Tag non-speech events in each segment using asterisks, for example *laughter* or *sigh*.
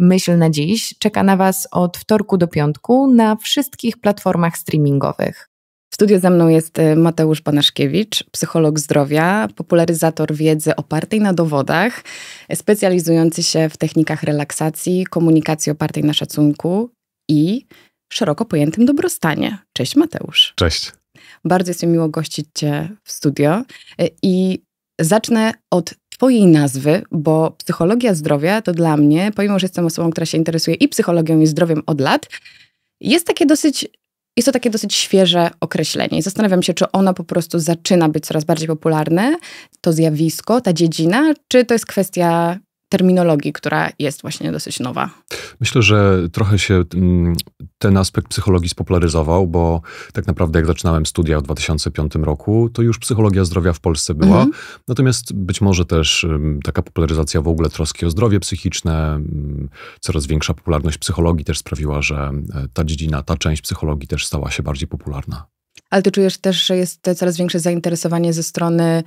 Myśl na dziś czeka na Was od wtorku do piątku na wszystkich platformach streamingowych. W studiu ze mną jest y, Mateusz Banaszkiewicz, psycholog zdrowia, popularyzator wiedzy opartej na dowodach, specjalizujący się w technikach relaksacji, komunikacji opartej na szacunku i szeroko pojętym dobrostanie. Cześć Mateusz. Cześć. Bardzo jest mi miło gościć Cię w studio y, i zacznę od swojej nazwy, bo psychologia zdrowia to dla mnie, pomimo że jestem osobą, która się interesuje i psychologią, i zdrowiem od lat, jest takie dosyć jest to takie dosyć świeże określenie i zastanawiam się, czy ono po prostu zaczyna być coraz bardziej popularne, to zjawisko, ta dziedzina, czy to jest kwestia terminologii, która jest właśnie dosyć nowa. Myślę, że trochę się mm, ten aspekt psychologii spopularyzował, bo tak naprawdę jak zaczynałem studia w 2005 roku, to już psychologia zdrowia w Polsce była. Mhm. Natomiast być może też taka popularyzacja w ogóle troski o zdrowie psychiczne, coraz większa popularność psychologii też sprawiła, że e, ta dziedzina, ta część psychologii też stała się bardziej popularna. Ale ty czujesz też, że jest coraz większe zainteresowanie ze strony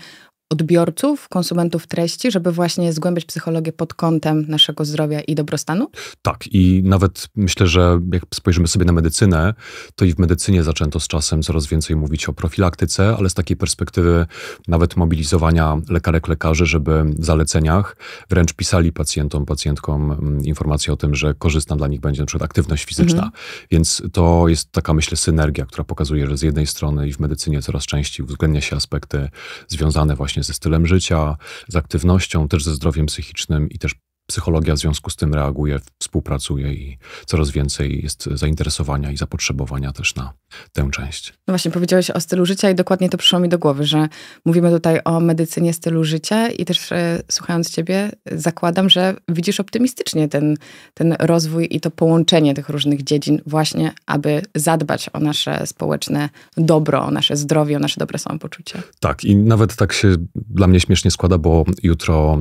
odbiorców, konsumentów treści, żeby właśnie zgłębiać psychologię pod kątem naszego zdrowia i dobrostanu? Tak, i nawet myślę, że jak spojrzymy sobie na medycynę, to i w medycynie zaczęto z czasem coraz więcej mówić o profilaktyce, ale z takiej perspektywy nawet mobilizowania lekarek, lekarzy, żeby w zaleceniach wręcz pisali pacjentom, pacjentkom mm, informacje o tym, że korzystna dla nich będzie na przykład aktywność fizyczna. Mhm. Więc to jest taka, myślę, synergia, która pokazuje, że z jednej strony i w medycynie coraz częściej uwzględnia się aspekty związane właśnie właśnie ze stylem życia, z aktywnością, też ze zdrowiem psychicznym i też psychologia w związku z tym reaguje, współpracuje i coraz więcej jest zainteresowania i zapotrzebowania też na tę część. No właśnie, powiedziałeś o stylu życia i dokładnie to przyszło mi do głowy, że mówimy tutaj o medycynie stylu życia i też e, słuchając ciebie zakładam, że widzisz optymistycznie ten, ten rozwój i to połączenie tych różnych dziedzin właśnie, aby zadbać o nasze społeczne dobro, o nasze zdrowie, o nasze dobre samopoczucie. Tak i nawet tak się dla mnie śmiesznie składa, bo jutro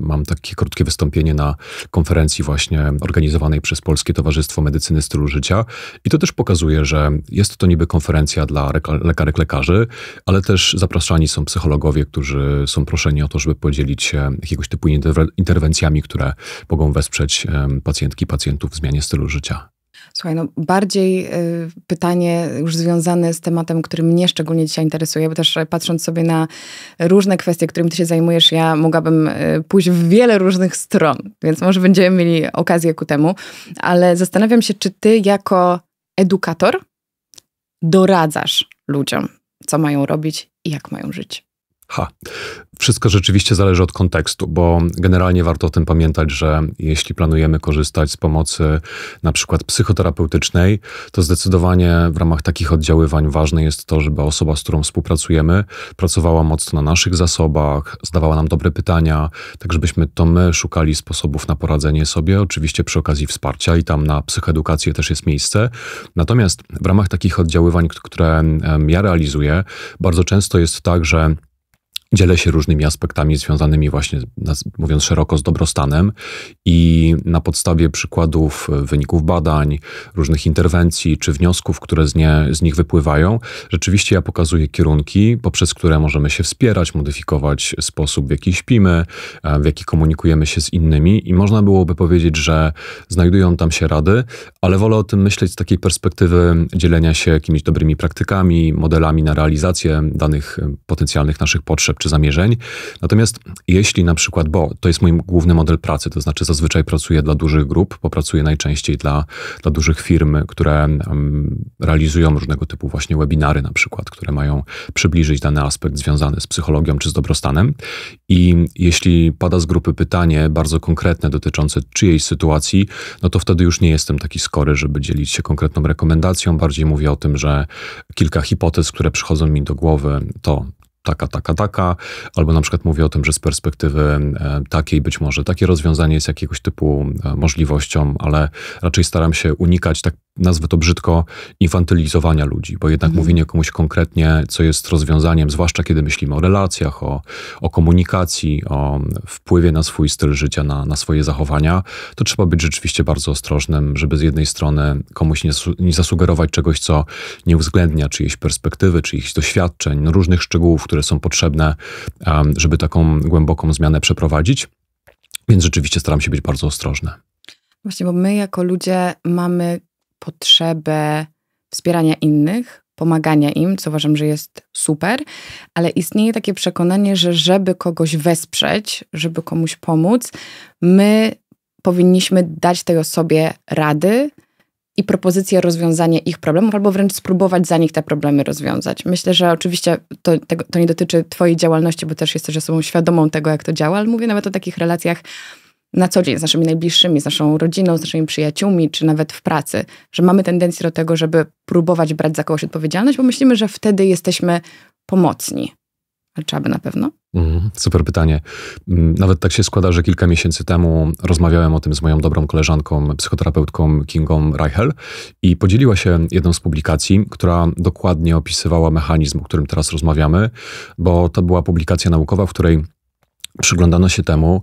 mam takie krótkie wystąpienie wystąpienie na konferencji właśnie organizowanej przez Polskie Towarzystwo Medycyny Stylu Życia. I to też pokazuje, że jest to niby konferencja dla lekarek, lekarzy, ale też zapraszani są psychologowie, którzy są proszeni o to, żeby podzielić się jakiegoś typu interwencjami, które mogą wesprzeć pacjentki, pacjentów w zmianie stylu życia. Słuchaj, no bardziej y, pytanie już związane z tematem, który mnie szczególnie dzisiaj interesuje, bo też e, patrząc sobie na różne kwestie, którymi ty się zajmujesz, ja mogłabym y, pójść w wiele różnych stron, więc może będziemy mieli okazję ku temu, ale zastanawiam się, czy ty jako edukator doradzasz ludziom, co mają robić i jak mają żyć. Ha. Wszystko rzeczywiście zależy od kontekstu, bo generalnie warto o tym pamiętać, że jeśli planujemy korzystać z pomocy na przykład psychoterapeutycznej, to zdecydowanie w ramach takich oddziaływań ważne jest to, żeby osoba, z którą współpracujemy, pracowała mocno na naszych zasobach, zdawała nam dobre pytania, tak żebyśmy to my szukali sposobów na poradzenie sobie, oczywiście przy okazji wsparcia i tam na psychoedukację też jest miejsce. Natomiast w ramach takich oddziaływań, które ja realizuję, bardzo często jest tak, że dzielę się różnymi aspektami związanymi właśnie, mówiąc szeroko, z dobrostanem i na podstawie przykładów e, wyników badań, różnych interwencji czy wniosków, które z, nie, z nich wypływają, rzeczywiście ja pokazuję kierunki, poprzez które możemy się wspierać, modyfikować sposób, w jaki śpimy, e, w jaki komunikujemy się z innymi i można byłoby powiedzieć, że znajdują tam się rady, ale wolę o tym myśleć z takiej perspektywy dzielenia się jakimiś dobrymi praktykami, modelami na realizację danych e, potencjalnych naszych potrzeb czy zamierzeń. Natomiast jeśli na przykład, bo to jest mój główny model pracy, to znaczy zazwyczaj pracuję dla dużych grup, popracuję najczęściej dla, dla dużych firm, które um, realizują różnego typu właśnie webinary na przykład, które mają przybliżyć dany aspekt związany z psychologią czy z dobrostanem. I jeśli pada z grupy pytanie bardzo konkretne dotyczące czyjejś sytuacji, no to wtedy już nie jestem taki skory, żeby dzielić się konkretną rekomendacją. Bardziej mówię o tym, że kilka hipotez, które przychodzą mi do głowy, to taka, taka, taka, albo na przykład mówię o tym, że z perspektywy e, takiej być może takie rozwiązanie jest jakiegoś typu e, możliwością, ale raczej staram się unikać, tak nazwę to brzydko, infantylizowania ludzi, bo jednak mhm. mówienie komuś konkretnie, co jest rozwiązaniem, zwłaszcza kiedy myślimy o relacjach, o, o komunikacji, o wpływie na swój styl życia, na, na swoje zachowania, to trzeba być rzeczywiście bardzo ostrożnym, żeby z jednej strony komuś nie, nie zasugerować czegoś, co nie uwzględnia czyjejś perspektywy, czyichś doświadczeń, różnych szczegółów, które które są potrzebne, um, żeby taką głęboką zmianę przeprowadzić. Więc rzeczywiście staram się być bardzo ostrożny. Właśnie, bo my jako ludzie mamy potrzebę wspierania innych, pomagania im, co uważam, że jest super, ale istnieje takie przekonanie, że żeby kogoś wesprzeć, żeby komuś pomóc, my powinniśmy dać tej osobie rady, i propozycje rozwiązania ich problemów, albo wręcz spróbować za nich te problemy rozwiązać. Myślę, że oczywiście to, tego, to nie dotyczy Twojej działalności, bo też jesteś osobą świadomą tego, jak to działa, ale mówię nawet o takich relacjach na co dzień z naszymi najbliższymi, z naszą rodziną, z naszymi przyjaciółmi, czy nawet w pracy, że mamy tendencję do tego, żeby próbować brać za kogoś odpowiedzialność, bo myślimy, że wtedy jesteśmy pomocni ale trzeba by na pewno. Mhm, super pytanie. Mm, nawet tak się składa, że kilka miesięcy temu rozmawiałem o tym z moją dobrą koleżanką, psychoterapeutką Kingą Reichel i podzieliła się jedną z publikacji, która dokładnie opisywała mechanizm, o którym teraz rozmawiamy, bo to była publikacja naukowa, w której przyglądano się temu,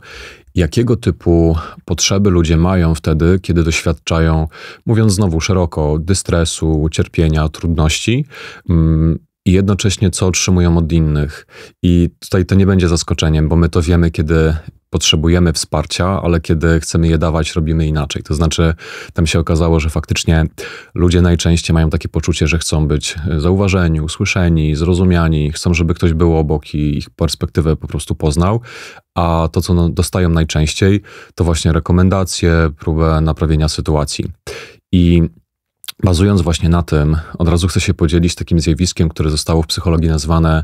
jakiego typu potrzeby ludzie mają wtedy, kiedy doświadczają, mówiąc znowu szeroko, dystresu, cierpienia, trudności. Mm, i jednocześnie co otrzymują od innych. I tutaj to nie będzie zaskoczeniem, bo my to wiemy, kiedy potrzebujemy wsparcia, ale kiedy chcemy je dawać, robimy inaczej. To znaczy, tam się okazało, że faktycznie ludzie najczęściej mają takie poczucie, że chcą być e, zauważeni, usłyszeni, zrozumiani, chcą, żeby ktoś był obok i ich perspektywę po prostu poznał, a to, co no, dostają najczęściej, to właśnie rekomendacje, próbę naprawienia sytuacji. I Bazując właśnie na tym, od razu chcę się podzielić takim zjawiskiem, które zostało w psychologii nazwane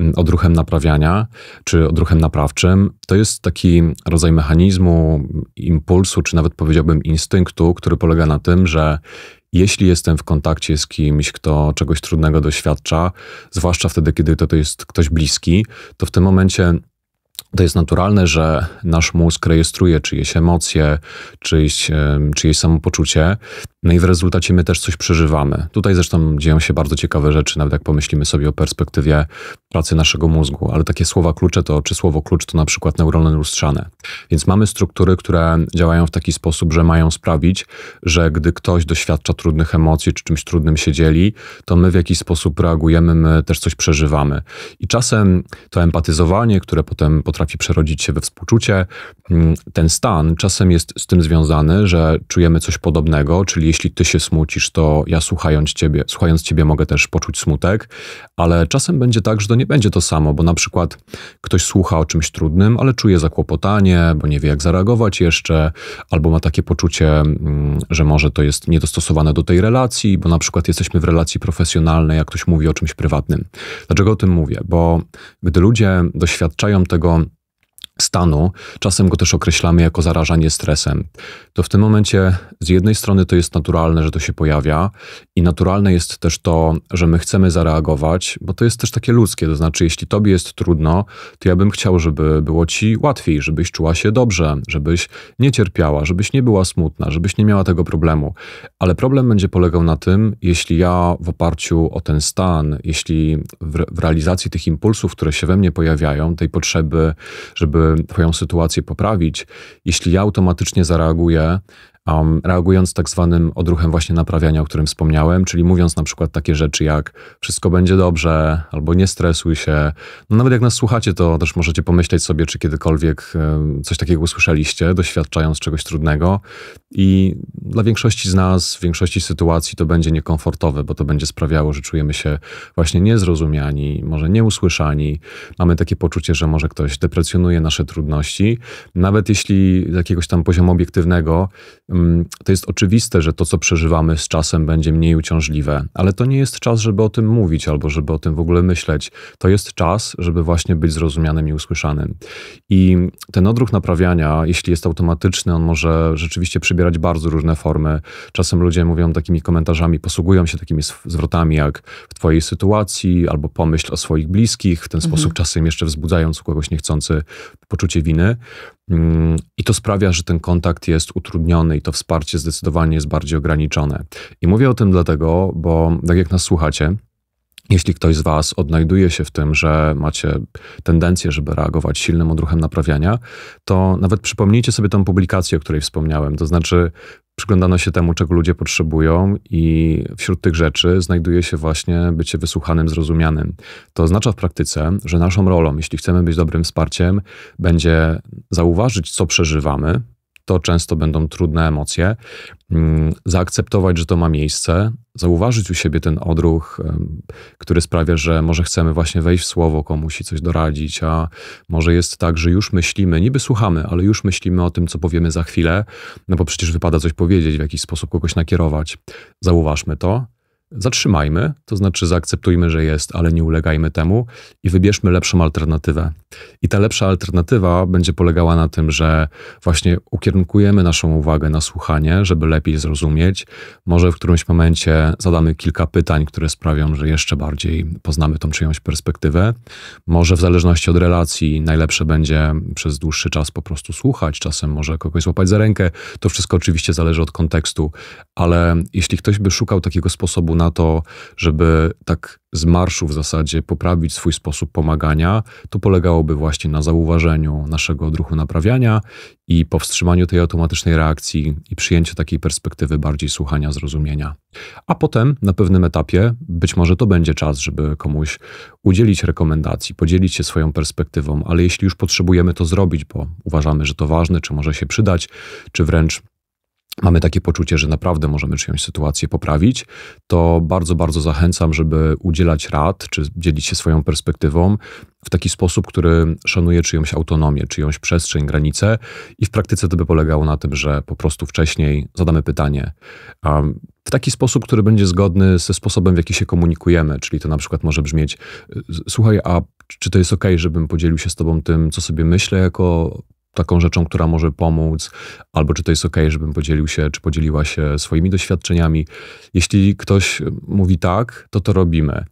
mm, odruchem naprawiania czy odruchem naprawczym. To jest taki rodzaj mechanizmu, mm, impulsu, czy nawet powiedziałbym instynktu, który polega na tym, że jeśli jestem w kontakcie z kimś, kto czegoś trudnego doświadcza, zwłaszcza wtedy, kiedy to, to jest ktoś bliski, to w tym momencie to jest naturalne, że nasz mózg rejestruje czyjeś emocje, czyjeś, czyjeś samopoczucie no i w rezultacie my też coś przeżywamy. Tutaj zresztą dzieją się bardzo ciekawe rzeczy, nawet jak pomyślimy sobie o perspektywie pracy naszego mózgu, ale takie słowa klucze to, czy słowo klucz to na przykład neurony lustrzane. Więc mamy struktury, które działają w taki sposób, że mają sprawić, że gdy ktoś doświadcza trudnych emocji, czy czymś trudnym się dzieli, to my w jakiś sposób reagujemy, my też coś przeżywamy. I czasem to empatyzowanie, które potem potrafi przerodzić się we współczucie, mm, ten stan czasem jest z tym związany, że czujemy coś podobnego, czyli jeśli ty się smucisz, to ja słuchając ciebie, słuchając ciebie mogę też poczuć smutek, ale czasem będzie tak, że to nie będzie to samo, bo na przykład ktoś słucha o czymś trudnym, ale czuje zakłopotanie, bo nie wie jak zareagować jeszcze, albo ma takie poczucie, mm, że może to jest niedostosowane do tej relacji, bo na przykład jesteśmy w relacji profesjonalnej, jak ktoś mówi o czymś prywatnym. Dlaczego o tym mówię? Bo gdy ludzie doświadczają tego stanu, czasem go też określamy jako zarażanie stresem, to w tym momencie z jednej strony to jest naturalne, że to się pojawia i naturalne jest też to, że my chcemy zareagować, bo to jest też takie ludzkie, to znaczy jeśli tobie jest trudno, to ja bym chciał, żeby było ci łatwiej, żebyś czuła się dobrze, żebyś nie cierpiała, żebyś nie była smutna, żebyś nie miała tego problemu. Ale problem będzie polegał na tym, jeśli ja w oparciu o ten stan, jeśli w, w realizacji tych impulsów, które się we mnie pojawiają, tej potrzeby, żeby Twoją sytuację poprawić, jeśli ja automatycznie zareaguję um, reagując tak zwanym odruchem właśnie naprawiania, o którym wspomniałem, czyli mówiąc na przykład takie rzeczy jak wszystko będzie dobrze, albo nie stresuj się. No nawet jak nas słuchacie, to też możecie pomyśleć sobie, czy kiedykolwiek um, coś takiego usłyszeliście, doświadczając czegoś trudnego. I dla większości z nas, w większości sytuacji to będzie niekomfortowe, bo to będzie sprawiało, że czujemy się właśnie niezrozumiani, może nieusłyszani. Mamy takie poczucie, że może ktoś deprecjonuje nasze trudności. Nawet jeśli z jakiegoś tam poziomu obiektywnego Mm, to jest oczywiste, że to, co przeżywamy z czasem, będzie mniej uciążliwe, ale to nie jest czas, żeby o tym mówić albo żeby o tym w ogóle myśleć. To jest czas, żeby właśnie być zrozumianym i usłyszanym. I ten odruch naprawiania, jeśli jest automatyczny, on może rzeczywiście przybierać bardzo różne formy. Czasem ludzie mówią takimi komentarzami, posługują się takimi zwrotami jak w twojej sytuacji albo pomyśl o swoich bliskich, w ten mhm. sposób czasem jeszcze wzbudzając u kogoś niechcący poczucie winy. Mm, I to sprawia, że ten kontakt jest utrudniony i to wsparcie zdecydowanie jest bardziej ograniczone. I mówię o tym dlatego, bo tak jak nas słuchacie, jeśli ktoś z Was odnajduje się w tym, że macie tendencję, żeby reagować silnym odruchem naprawiania, to nawet przypomnijcie sobie tę publikację, o której wspomniałem. To znaczy, przyglądano się temu, czego ludzie potrzebują, i wśród tych rzeczy znajduje się właśnie bycie wysłuchanym, zrozumianym. To oznacza w praktyce, że naszą rolą, jeśli chcemy być dobrym wsparciem, będzie zauważyć, co przeżywamy. To często będą trudne emocje, mm, zaakceptować, że to ma miejsce, zauważyć u siebie ten odruch, który sprawia, że może chcemy właśnie wejść w słowo komuś i coś doradzić, a może jest tak, że już myślimy, niby słuchamy, ale już myślimy o tym, co powiemy za chwilę, no bo przecież wypada coś powiedzieć, w jakiś sposób kogoś nakierować. Zauważmy to, zatrzymajmy, to znaczy zaakceptujmy, że jest, ale nie ulegajmy temu i wybierzmy lepszą alternatywę. I ta lepsza alternatywa będzie polegała na tym, że właśnie ukierunkujemy naszą uwagę na słuchanie, żeby lepiej zrozumieć. Może w którymś momencie zadamy kilka pytań, które sprawią, że jeszcze bardziej poznamy tą czyjąś perspektywę. Może w zależności od relacji najlepsze będzie przez dłuższy czas po prostu słuchać, czasem może kogoś złapać za rękę. To wszystko oczywiście zależy od kontekstu, ale jeśli ktoś by szukał takiego sposobu na to, żeby tak z marszu w zasadzie poprawić swój sposób pomagania, to polegałoby właśnie na zauważeniu naszego odruchu naprawiania i powstrzymaniu tej automatycznej reakcji i przyjęciu takiej perspektywy bardziej słuchania, zrozumienia. A potem na pewnym etapie być może to będzie czas, żeby komuś udzielić rekomendacji, podzielić się swoją perspektywą, ale jeśli już potrzebujemy to zrobić, bo uważamy, że to ważne, czy może się przydać, czy wręcz mamy takie poczucie, że naprawdę możemy czyjąś sytuację poprawić, to bardzo, bardzo zachęcam, żeby udzielać rad czy dzielić się swoją perspektywą w taki sposób, który szanuje czyjąś autonomię, czyjąś przestrzeń, granicę i w praktyce to by polegało na tym, że po prostu wcześniej zadamy pytanie. w taki sposób, który będzie zgodny ze sposobem, w jaki się komunikujemy, czyli to na przykład może brzmieć: y, Słuchaj, a czy to jest ok, żebym podzielił się z tobą tym, co sobie myślę jako taką rzeczą, która może pomóc, albo czy to jest ok, żebym podzielił się, czy podzieliła się swoimi doświadczeniami. Jeśli ktoś mówi tak, to to robimy.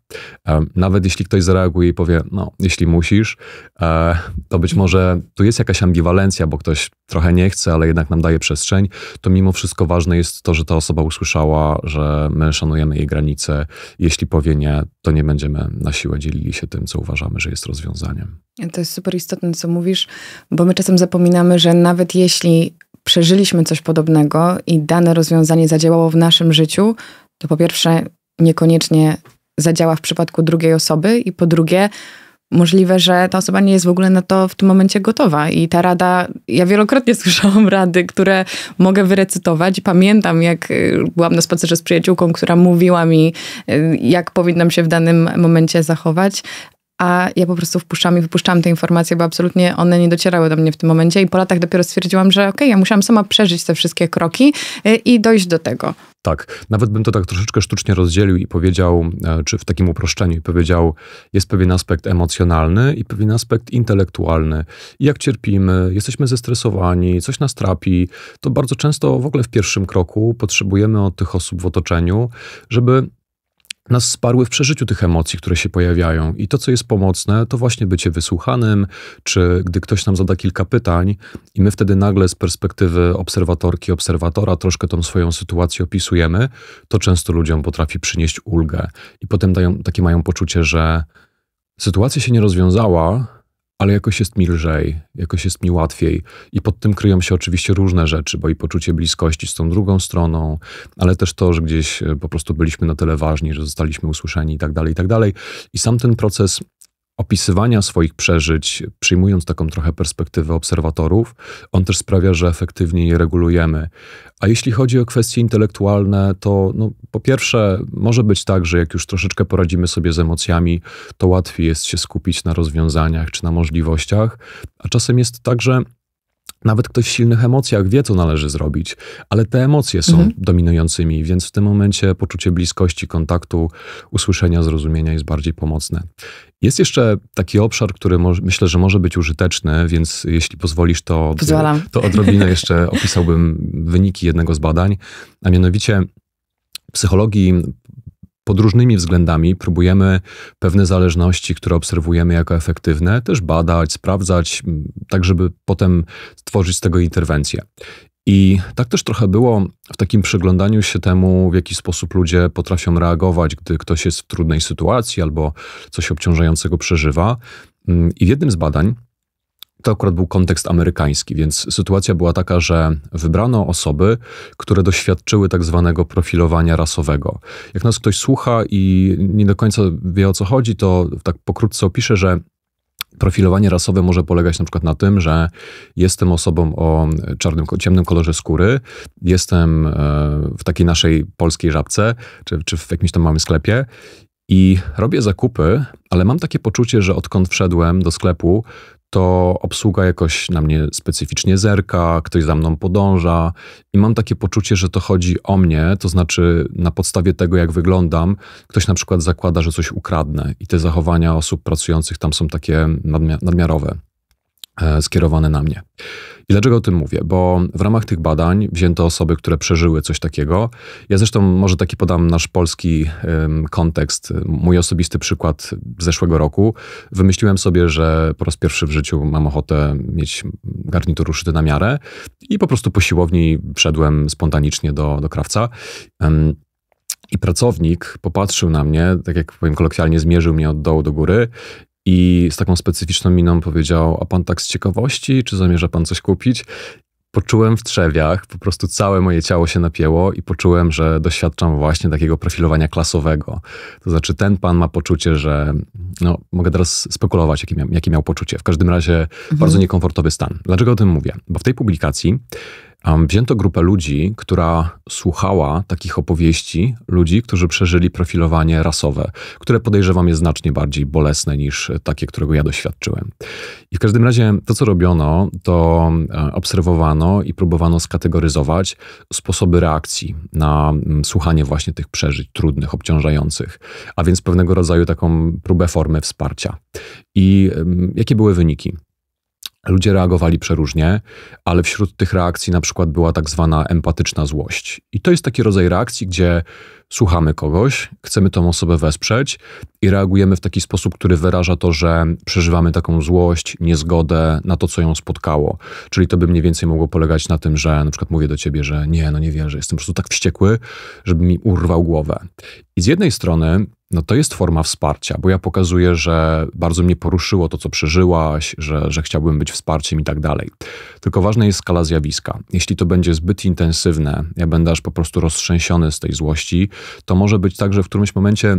Nawet jeśli ktoś zareaguje i powie, no, jeśli musisz, e, to być może tu jest jakaś ambiwalencja, bo ktoś trochę nie chce, ale jednak nam daje przestrzeń, to mimo wszystko ważne jest to, że ta osoba usłyszała, że my szanujemy jej granice. Jeśli powie nie, to nie będziemy na siłę dzielili się tym, co uważamy, że jest rozwiązaniem. To jest super istotne, co mówisz, bo my czasem zapominamy, że nawet jeśli przeżyliśmy coś podobnego i dane rozwiązanie zadziałało w naszym życiu, to po pierwsze niekoniecznie zadziała w przypadku drugiej osoby i po drugie możliwe, że ta osoba nie jest w ogóle na to w tym momencie gotowa. I ta rada, ja wielokrotnie *laughs* słyszałam rady, które mogę wyrecytować. Pamiętam, jak y, byłam na spacerze z przyjaciółką, która mówiła mi, y, jak powinnam się w danym momencie zachować. A ja po prostu wpuszczam i wypuszczam te informacje, bo absolutnie one nie docierały do mnie w tym momencie. I po latach dopiero stwierdziłam, że okej, okay, ja musiałam sama przeżyć te wszystkie kroki y, i dojść do tego. Tak, nawet bym to tak troszeczkę sztucznie rozdzielił i powiedział, e, czy w takim uproszczeniu, i powiedział, jest pewien aspekt emocjonalny i pewien aspekt intelektualny. I jak cierpimy, jesteśmy zestresowani, coś nas trapi, to bardzo często w ogóle w pierwszym kroku potrzebujemy od tych osób w otoczeniu, żeby nas sparły w przeżyciu tych emocji, które się pojawiają. I to, co jest pomocne, to właśnie bycie wysłuchanym, czy gdy ktoś nam zada kilka pytań i my wtedy nagle z perspektywy obserwatorki, obserwatora troszkę tą swoją sytuację opisujemy, to często ludziom potrafi przynieść ulgę. I potem dają, takie mają poczucie, że sytuacja się nie rozwiązała, ale jakoś jest mi lżej, jakoś jest mi łatwiej. I pod tym kryją się oczywiście różne rzeczy, bo i poczucie bliskości z tą drugą stroną, ale też to, że gdzieś e, po prostu byliśmy na tyle ważni, że zostaliśmy usłyszeni i tak dalej, i tak dalej. I sam ten proces opisywania swoich przeżyć, przyjmując taką trochę perspektywę obserwatorów, on też sprawia, że efektywnie je regulujemy. A jeśli chodzi o kwestie intelektualne, to no, po pierwsze, może być tak, że jak już troszeczkę poradzimy sobie z emocjami, to łatwiej jest się skupić na rozwiązaniach czy na możliwościach, a czasem jest tak, że nawet ktoś w silnych emocjach wie, co należy zrobić, ale te emocje są mhm. dominującymi, więc w tym momencie poczucie bliskości, kontaktu, usłyszenia, zrozumienia jest bardziej pomocne. Jest jeszcze taki obszar, który myślę, że może być użyteczny, więc jeśli pozwolisz, to, to odrobinę jeszcze opisałbym wyniki jednego z badań, a mianowicie psychologii pod różnymi względami próbujemy pewne zależności, które obserwujemy jako efektywne, też badać, sprawdzać, mm, tak żeby potem stworzyć z tego interwencję. I tak też trochę było w takim przyglądaniu się temu, w jaki sposób ludzie potrafią reagować, gdy ktoś jest w trudnej sytuacji albo coś obciążającego przeżywa. Mm, I w jednym z badań to akurat był kontekst amerykański, więc sytuacja była taka, że wybrano osoby, które doświadczyły tak zwanego profilowania rasowego. Jak nas ktoś słucha i nie do końca wie o co chodzi, to tak pokrótce opiszę, że profilowanie rasowe może polegać na przykład na tym, że jestem osobą o czarnym, ciemnym kolorze skóry, jestem e, w takiej naszej polskiej żabce, czy, czy w jakimś tam małym sklepie i robię zakupy, ale mam takie poczucie, że odkąd wszedłem do sklepu, to obsługa jakoś na mnie specyficznie zerka, ktoś za mną podąża i mam takie poczucie, że to chodzi o mnie, to znaczy na podstawie tego, jak wyglądam, ktoś na przykład zakłada, że coś ukradnę i te zachowania osób pracujących tam są takie nadmi nadmiarowe. E, skierowane na mnie. I dlaczego o tym mówię? Bo w ramach tych badań wzięto osoby, które przeżyły coś takiego. Ja zresztą może taki podam nasz polski kontekst, mój osobisty przykład zeszłego roku. Wymyśliłem sobie, że po raz pierwszy w życiu mam ochotę mieć garnitur uszyty na miarę i po prostu po siłowni wszedłem spontanicznie do, do krawca. I pracownik popatrzył na mnie, tak jak powiem kolokwialnie, zmierzył mnie od dołu do góry i z taką specyficzną miną powiedział: A pan tak z ciekawości, czy zamierza pan coś kupić? Poczułem w trzewiach, po prostu całe moje ciało się napięło i poczułem, że doświadczam właśnie takiego profilowania klasowego. To znaczy, ten pan ma poczucie, że. No, mogę teraz spekulować, jakie miał, jakie miał poczucie. W każdym razie mhm. bardzo niekomfortowy stan. Dlaczego o tym mówię? Bo w tej publikacji Wzięto grupę ludzi, która słuchała takich opowieści, ludzi, którzy przeżyli profilowanie rasowe, które podejrzewam jest znacznie bardziej bolesne niż takie, którego ja doświadczyłem. I w każdym razie to, co robiono, to e, obserwowano i próbowano skategoryzować sposoby reakcji na mm, słuchanie właśnie tych przeżyć trudnych, obciążających, a więc pewnego rodzaju taką próbę formy wsparcia. I mm, jakie były wyniki? Ludzie reagowali przeróżnie, ale wśród tych reakcji na przykład była tak zwana empatyczna złość. I to jest taki rodzaj reakcji, gdzie słuchamy kogoś, chcemy tą osobę wesprzeć i reagujemy w taki sposób, który wyraża to, że przeżywamy taką złość, niezgodę na to, co ją spotkało. Czyli to by mniej więcej mogło polegać na tym, że na przykład mówię do ciebie, że nie, no nie wierzę, jestem po prostu tak wściekły, żeby mi urwał głowę. I z jednej strony no to jest forma wsparcia, bo ja pokazuję, że bardzo mnie poruszyło to, co przeżyłaś, że, że chciałbym być wsparciem i tak dalej. Tylko ważna jest skala zjawiska. Jeśli to będzie zbyt intensywne, ja będę aż po prostu roztrzęsiony z tej złości, to może być tak, że w którymś momencie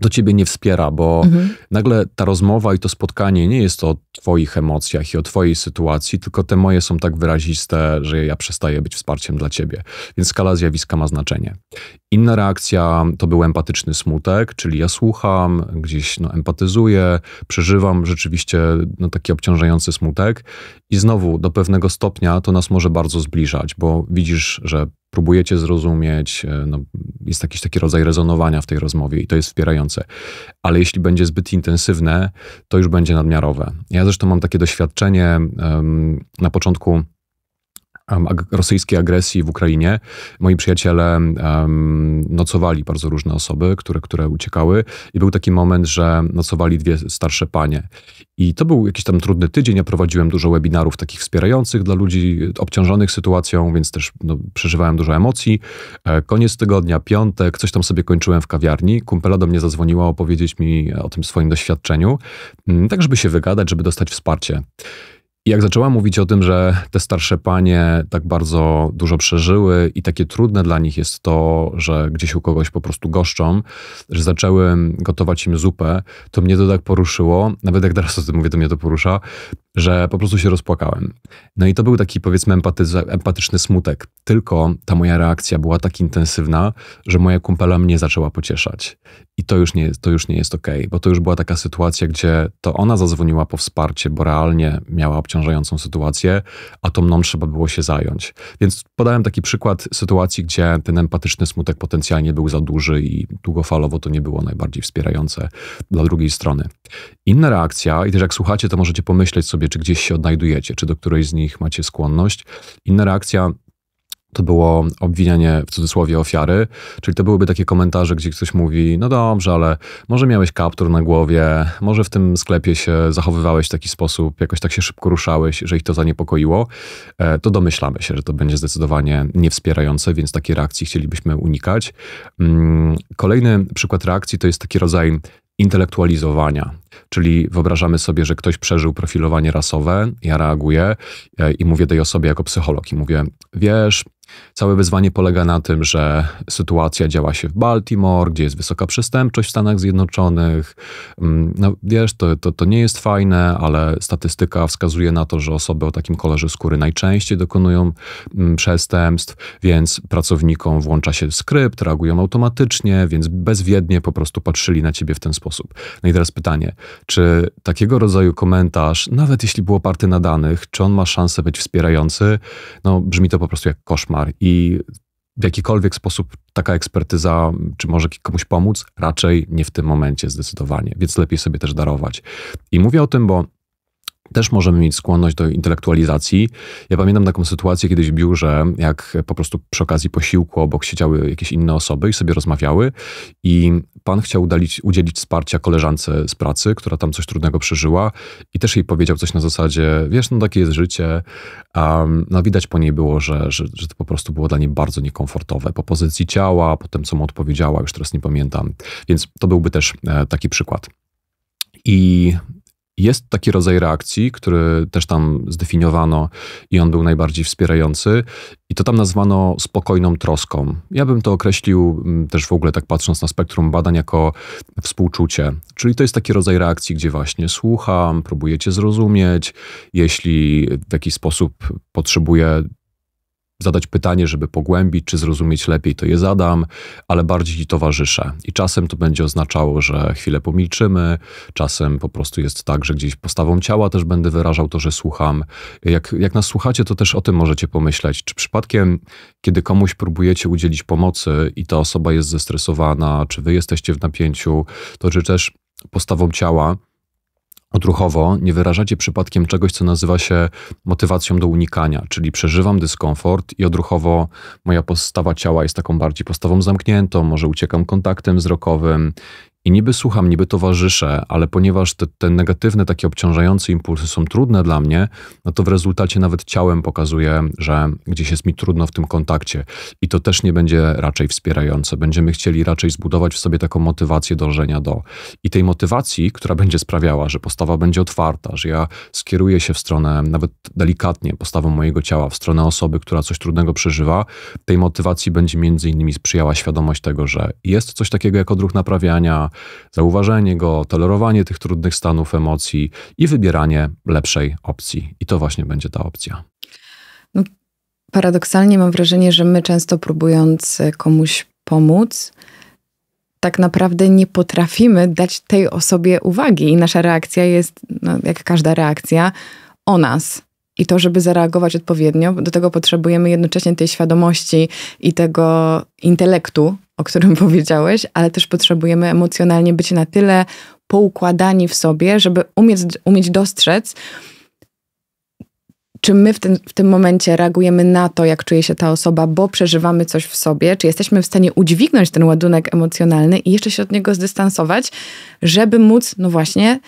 do ciebie nie wspiera, bo mhm. nagle ta rozmowa i to spotkanie nie jest o twoich emocjach i o twojej sytuacji, tylko te moje są tak wyraziste, że ja przestaję być wsparciem dla ciebie. Więc skala zjawiska ma znaczenie. Inna reakcja to był empatyczny smutek, czyli ja słucham, gdzieś no, empatyzuję, przeżywam rzeczywiście no, taki obciążający smutek i znowu do pewnego stopnia to nas może bardzo zbliżać, bo widzisz, że próbujecie zrozumieć, e, no, jest jakiś taki rodzaj rezonowania w tej rozmowie i to jest wspierające. Ale jeśli będzie zbyt intensywne, to już będzie nadmiarowe. Ja zresztą mam takie doświadczenie um, na początku rosyjskiej agresji w Ukrainie moi przyjaciele um, nocowali bardzo różne osoby, które, które uciekały i był taki moment, że nocowali dwie starsze panie. I to był jakiś tam trudny tydzień, ja prowadziłem dużo webinarów takich wspierających dla ludzi obciążonych sytuacją, więc też no, przeżywałem dużo emocji. E, koniec tygodnia, piątek, coś tam sobie kończyłem w kawiarni. Kumpela do mnie zadzwoniła opowiedzieć mi o tym swoim doświadczeniu, mm, tak żeby się wygadać, żeby dostać wsparcie. I jak zaczęła mówić o tym, że te starsze panie tak bardzo dużo przeżyły i takie trudne dla nich jest to, że gdzieś u kogoś po prostu goszczą, że zaczęły gotować im zupę, to mnie to tak poruszyło, nawet jak teraz o tym mówię, to mnie to porusza, że po prostu się rozpłakałem. No i to był taki powiedzmy empatyczny smutek. Tylko ta moja reakcja była tak intensywna, że moja kumpela mnie zaczęła pocieszać. I to już nie, to już nie jest okej, okay, bo to już była taka sytuacja, gdzie to ona zadzwoniła po wsparcie, bo realnie miała obciążenie obciążającą sytuację, a to mną trzeba było się zająć. Więc podałem taki przykład sytuacji, gdzie ten empatyczny smutek potencjalnie był za duży i długofalowo to nie było najbardziej wspierające dla drugiej strony. Inna reakcja, i też jak słuchacie, to możecie pomyśleć sobie, czy gdzieś się odnajdujecie, czy do którejś z nich macie skłonność. Inna reakcja to było obwinianie w cudzysłowie ofiary, czyli to byłyby takie komentarze, gdzie ktoś mówi, no dobrze, ale może miałeś kaptur na głowie, może w tym sklepie się zachowywałeś w taki sposób, jakoś tak się szybko ruszałeś, że ich to zaniepokoiło, e, to domyślamy się, że to będzie zdecydowanie niewspierające, więc takiej reakcji chcielibyśmy unikać. Mm, kolejny przykład reakcji to jest taki rodzaj intelektualizowania Czyli wyobrażamy sobie, że ktoś przeżył profilowanie rasowe, ja reaguję e, i mówię tej osobie jako psycholog i mówię, wiesz, Całe wyzwanie polega na tym, że sytuacja działa się w Baltimore, gdzie jest wysoka przestępczość w Stanach Zjednoczonych. Mm, no, wiesz, to, to, to nie jest fajne, ale statystyka wskazuje na to, że osoby o takim kolorze skóry najczęściej dokonują mm, przestępstw, więc pracownikom włącza się skrypt, reagują automatycznie, więc bezwiednie po prostu patrzyli na ciebie w ten sposób. No i teraz pytanie, czy takiego rodzaju komentarz, nawet jeśli był oparty na danych, czy on ma szansę być wspierający? No, brzmi to po prostu jak koszmar i w jakikolwiek sposób taka ekspertyza, czy może komuś pomóc? Raczej nie w tym momencie zdecydowanie, więc lepiej sobie też darować. I mówię o tym, bo też możemy mieć skłonność do intelektualizacji. Ja pamiętam taką sytuację kiedyś w biurze, jak po prostu przy okazji posiłku obok siedziały jakieś inne osoby i sobie rozmawiały i pan chciał udalić, udzielić wsparcia koleżance z pracy, która tam coś trudnego przeżyła i też jej powiedział coś na zasadzie, wiesz, no takie jest życie. Um, no widać po niej było, że, że, że to po prostu było dla niej bardzo niekomfortowe. Po pozycji ciała, po tym, co mu odpowiedziała, już teraz nie pamiętam. Więc to byłby też e, taki przykład. I jest taki rodzaj reakcji, który też tam zdefiniowano i on był najbardziej wspierający. I to tam nazwano spokojną troską. Ja bym to określił mm, też w ogóle tak patrząc na spektrum badań jako współczucie. Czyli to jest taki rodzaj reakcji, gdzie właśnie słucham, próbuję cię zrozumieć. Jeśli w jakiś sposób potrzebuję zadać pytanie, żeby pogłębić czy zrozumieć lepiej, to je zadam, ale bardziej towarzyszę. I czasem to będzie oznaczało, że chwilę pomilczymy, czasem po prostu jest tak, że gdzieś postawą ciała też będę wyrażał to, że słucham. Jak, jak nas słuchacie, to też o tym możecie pomyśleć. Czy przypadkiem, kiedy komuś próbujecie udzielić pomocy i ta osoba jest zestresowana, czy wy jesteście w napięciu, to czy też postawą ciała, odruchowo nie wyrażacie przypadkiem czegoś, co nazywa się motywacją do unikania, czyli przeżywam dyskomfort i odruchowo moja postawa ciała jest taką bardziej postawą zamkniętą, może uciekam kontaktem wzrokowym, i niby słucham, niby towarzyszę, ale ponieważ te, te, negatywne, takie obciążające impulsy są trudne dla mnie, no to w rezultacie nawet ciałem pokazuję, że gdzieś jest mi trudno w tym kontakcie i to też nie będzie raczej wspierające. Będziemy chcieli raczej zbudować w sobie taką motywację dążenia do. I tej motywacji, która będzie sprawiała, że postawa będzie otwarta, że ja skieruję się w stronę, nawet delikatnie, postawą mojego ciała, w stronę osoby, która coś trudnego przeżywa, tej motywacji będzie między innymi sprzyjała świadomość tego, że jest coś takiego jak odruch naprawiania, zauważenie go, tolerowanie tych trudnych stanów emocji i wybieranie lepszej opcji. I to właśnie będzie ta opcja. No, paradoksalnie mam wrażenie, że my często próbując e, komuś pomóc, tak naprawdę nie potrafimy dać tej osobie uwagi i nasza reakcja jest, no, jak każda reakcja, o nas. I to, żeby zareagować odpowiednio, do tego potrzebujemy jednocześnie tej świadomości i tego intelektu, o którym *laughs* powiedziałeś, ale też potrzebujemy emocjonalnie być na tyle poukładani w sobie, żeby umieć, umieć dostrzec, czy my w tym, w tym momencie reagujemy na to, jak czuje się ta osoba, bo przeżywamy coś w sobie, czy jesteśmy w stanie udźwignąć ten ładunek emocjonalny i jeszcze się od niego zdystansować, żeby móc, no właśnie,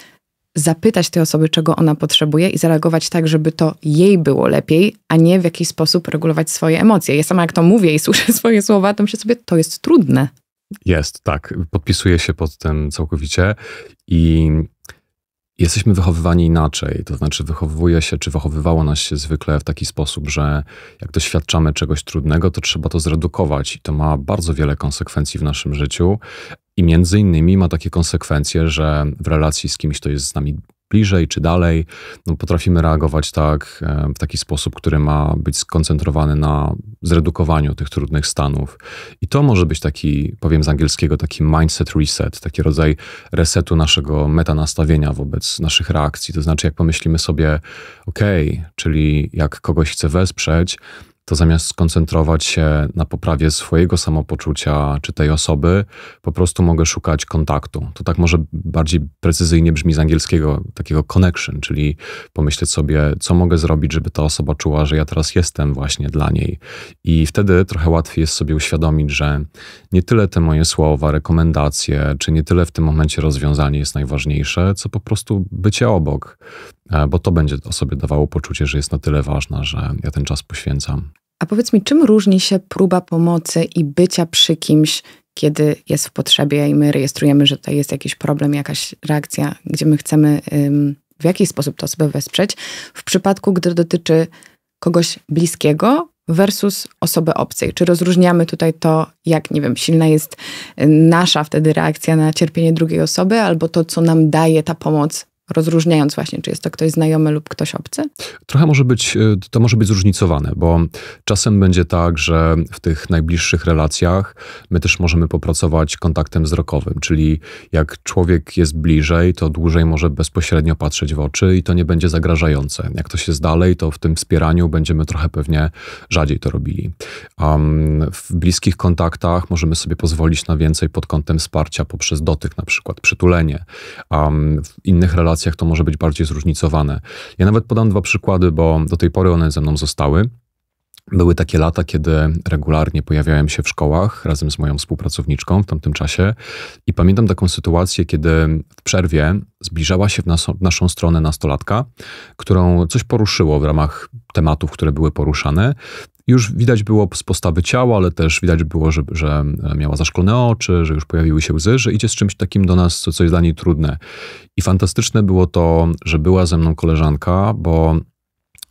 zapytać tej osoby, czego ona potrzebuje i zareagować tak, żeby to jej było lepiej, a nie w jakiś sposób regulować swoje emocje. Ja sama jak to mówię i *laughs* słyszę swoje słowa, to myślę sobie, to jest trudne. Jest, tak. Podpisuję się pod tym całkowicie i jesteśmy wychowywani inaczej. To znaczy, wychowuje się, czy wychowywało nas się zwykle w taki sposób, że jak doświadczamy czegoś trudnego, to trzeba to zredukować. I to ma bardzo wiele konsekwencji w naszym życiu. I między innymi ma takie konsekwencje, że w relacji z kimś, kto jest z nami bliżej czy dalej, no potrafimy reagować tak, e, w taki sposób, który ma być skoncentrowany na zredukowaniu tych trudnych stanów. I to może być taki, powiem z angielskiego, taki mindset reset, taki rodzaj resetu naszego metanastawienia wobec naszych reakcji. To znaczy, jak pomyślimy sobie, ok, czyli jak kogoś chcę wesprzeć, to zamiast skoncentrować się na poprawie swojego samopoczucia czy tej osoby, po prostu mogę szukać kontaktu. To tak może bardziej precyzyjnie brzmi z angielskiego, takiego connection, czyli pomyśleć sobie, co mogę zrobić, żeby ta osoba czuła, że ja teraz jestem właśnie dla niej. I wtedy trochę łatwiej jest sobie uświadomić, że nie tyle te moje słowa, rekomendacje, czy nie tyle w tym momencie rozwiązanie jest najważniejsze, co po prostu bycie obok. E, bo to będzie osobie dawało poczucie, że jest na tyle ważna, że ja ten czas poświęcam. A powiedz mi, czym różni się próba pomocy i bycia przy kimś, kiedy jest w potrzebie i my rejestrujemy, że tutaj jest jakiś problem, jakaś reakcja, gdzie my chcemy w jakiś sposób tę osobę wesprzeć, w przypadku, gdy dotyczy kogoś bliskiego versus osoby obcej? Czy rozróżniamy tutaj to, jak, nie wiem, silna jest nasza wtedy reakcja na cierpienie drugiej osoby, albo to, co nam daje ta pomoc rozróżniając właśnie, czy jest to ktoś znajomy lub ktoś obcy? Trochę może być, e, to może być zróżnicowane, bo czasem będzie tak, że w tych najbliższych relacjach my też możemy popracować kontaktem wzrokowym, czyli jak człowiek jest bliżej, to dłużej może bezpośrednio patrzeć w oczy i to nie będzie zagrażające. Jak to się jest dalej, to w tym wspieraniu będziemy trochę pewnie rzadziej to robili. Um, w bliskich kontaktach możemy sobie pozwolić na więcej pod kątem wsparcia poprzez dotyk na przykład, przytulenie. Um, w innych relacjach relacjach to może być bardziej zróżnicowane. Ja nawet podam dwa przykłady, bo do tej pory one ze mną zostały. Były takie lata, kiedy regularnie pojawiałem się w szkołach razem z moją współpracowniczką w tamtym czasie i pamiętam taką sytuację, kiedy w przerwie zbliżała się w nas, naszą stronę nastolatka, którą coś poruszyło w ramach tematów, które były poruszane już widać było z postawy ciała, ale też widać było, że, że miała zaszklone oczy, że już pojawiły się łzy, że idzie z czymś takim do nas, co jest dla niej trudne. I fantastyczne było to, że była ze mną koleżanka, bo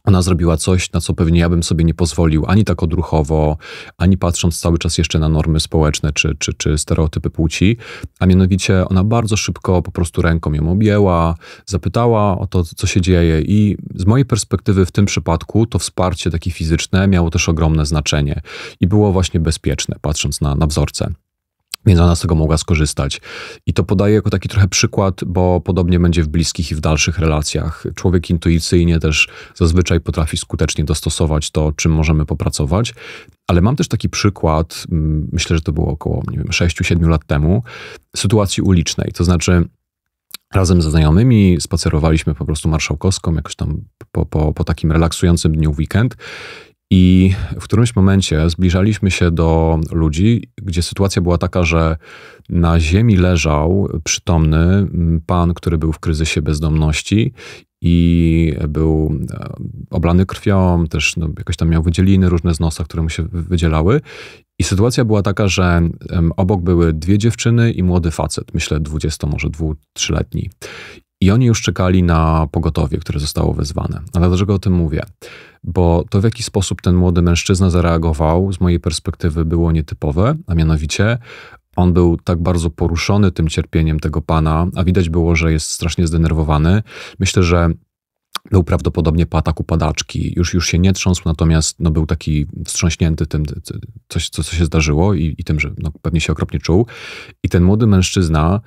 ona zrobiła coś, na co pewnie ja bym sobie nie pozwolił, ani tak odruchowo, ani patrząc cały czas jeszcze na normy społeczne czy, czy, czy stereotypy płci, a mianowicie ona bardzo szybko po prostu ręką ją objęła, zapytała o to, co się dzieje i z mojej perspektywy w tym przypadku to wsparcie takie fizyczne miało też ogromne znaczenie i było właśnie bezpieczne, patrząc na, na wzorce. Więc ona z tego mogła skorzystać. I to podaję jako taki trochę przykład, bo podobnie będzie w bliskich i w dalszych relacjach. Człowiek intuicyjnie też zazwyczaj potrafi skutecznie dostosować to, czym możemy popracować. Ale mam też taki przykład, mm, myślę, że to było około nie wiem, 6-7 lat temu, sytuacji ulicznej. To znaczy, razem ze znajomymi spacerowaliśmy po prostu marszałkowską, jakoś tam po, po, po takim relaksującym dniu weekend. I w którymś momencie zbliżaliśmy się do ludzi, gdzie sytuacja była taka, że na ziemi leżał przytomny mm, pan, który był w kryzysie bezdomności i był e, oblany krwią, też no, jakoś tam miał wydzieliny różne z nosa, które mu się wydzielały. I sytuacja była taka, że obok były dwie dziewczyny i młody facet, myślę 20, może 2-3-letni. I oni już czekali na pogotowie, które zostało wezwane. Ale dlaczego o tym mówię? Bo to, w jaki sposób ten młody mężczyzna zareagował, z mojej perspektywy było nietypowe, a mianowicie on był tak bardzo poruszony tym cierpieniem tego pana, a widać było, że jest strasznie zdenerwowany. Myślę, że był prawdopodobnie po ataku padaczki, już, już się nie trząsł, natomiast no, był taki wstrząśnięty tym, coś, co, co się zdarzyło i, i tym, że no, pewnie się okropnie czuł. I ten młody mężczyzna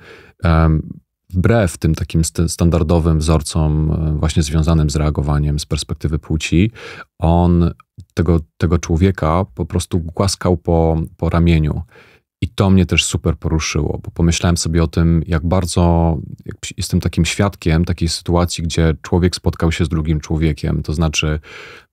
um, wbrew tym takim standardowym wzorcom, e, właśnie związanym z reagowaniem z perspektywy płci, on tego, tego człowieka po prostu głaskał po, po ramieniu i to mnie też super poruszyło, bo pomyślałem sobie o tym, jak bardzo jestem takim świadkiem takiej sytuacji, gdzie człowiek spotkał się z drugim człowiekiem. To znaczy,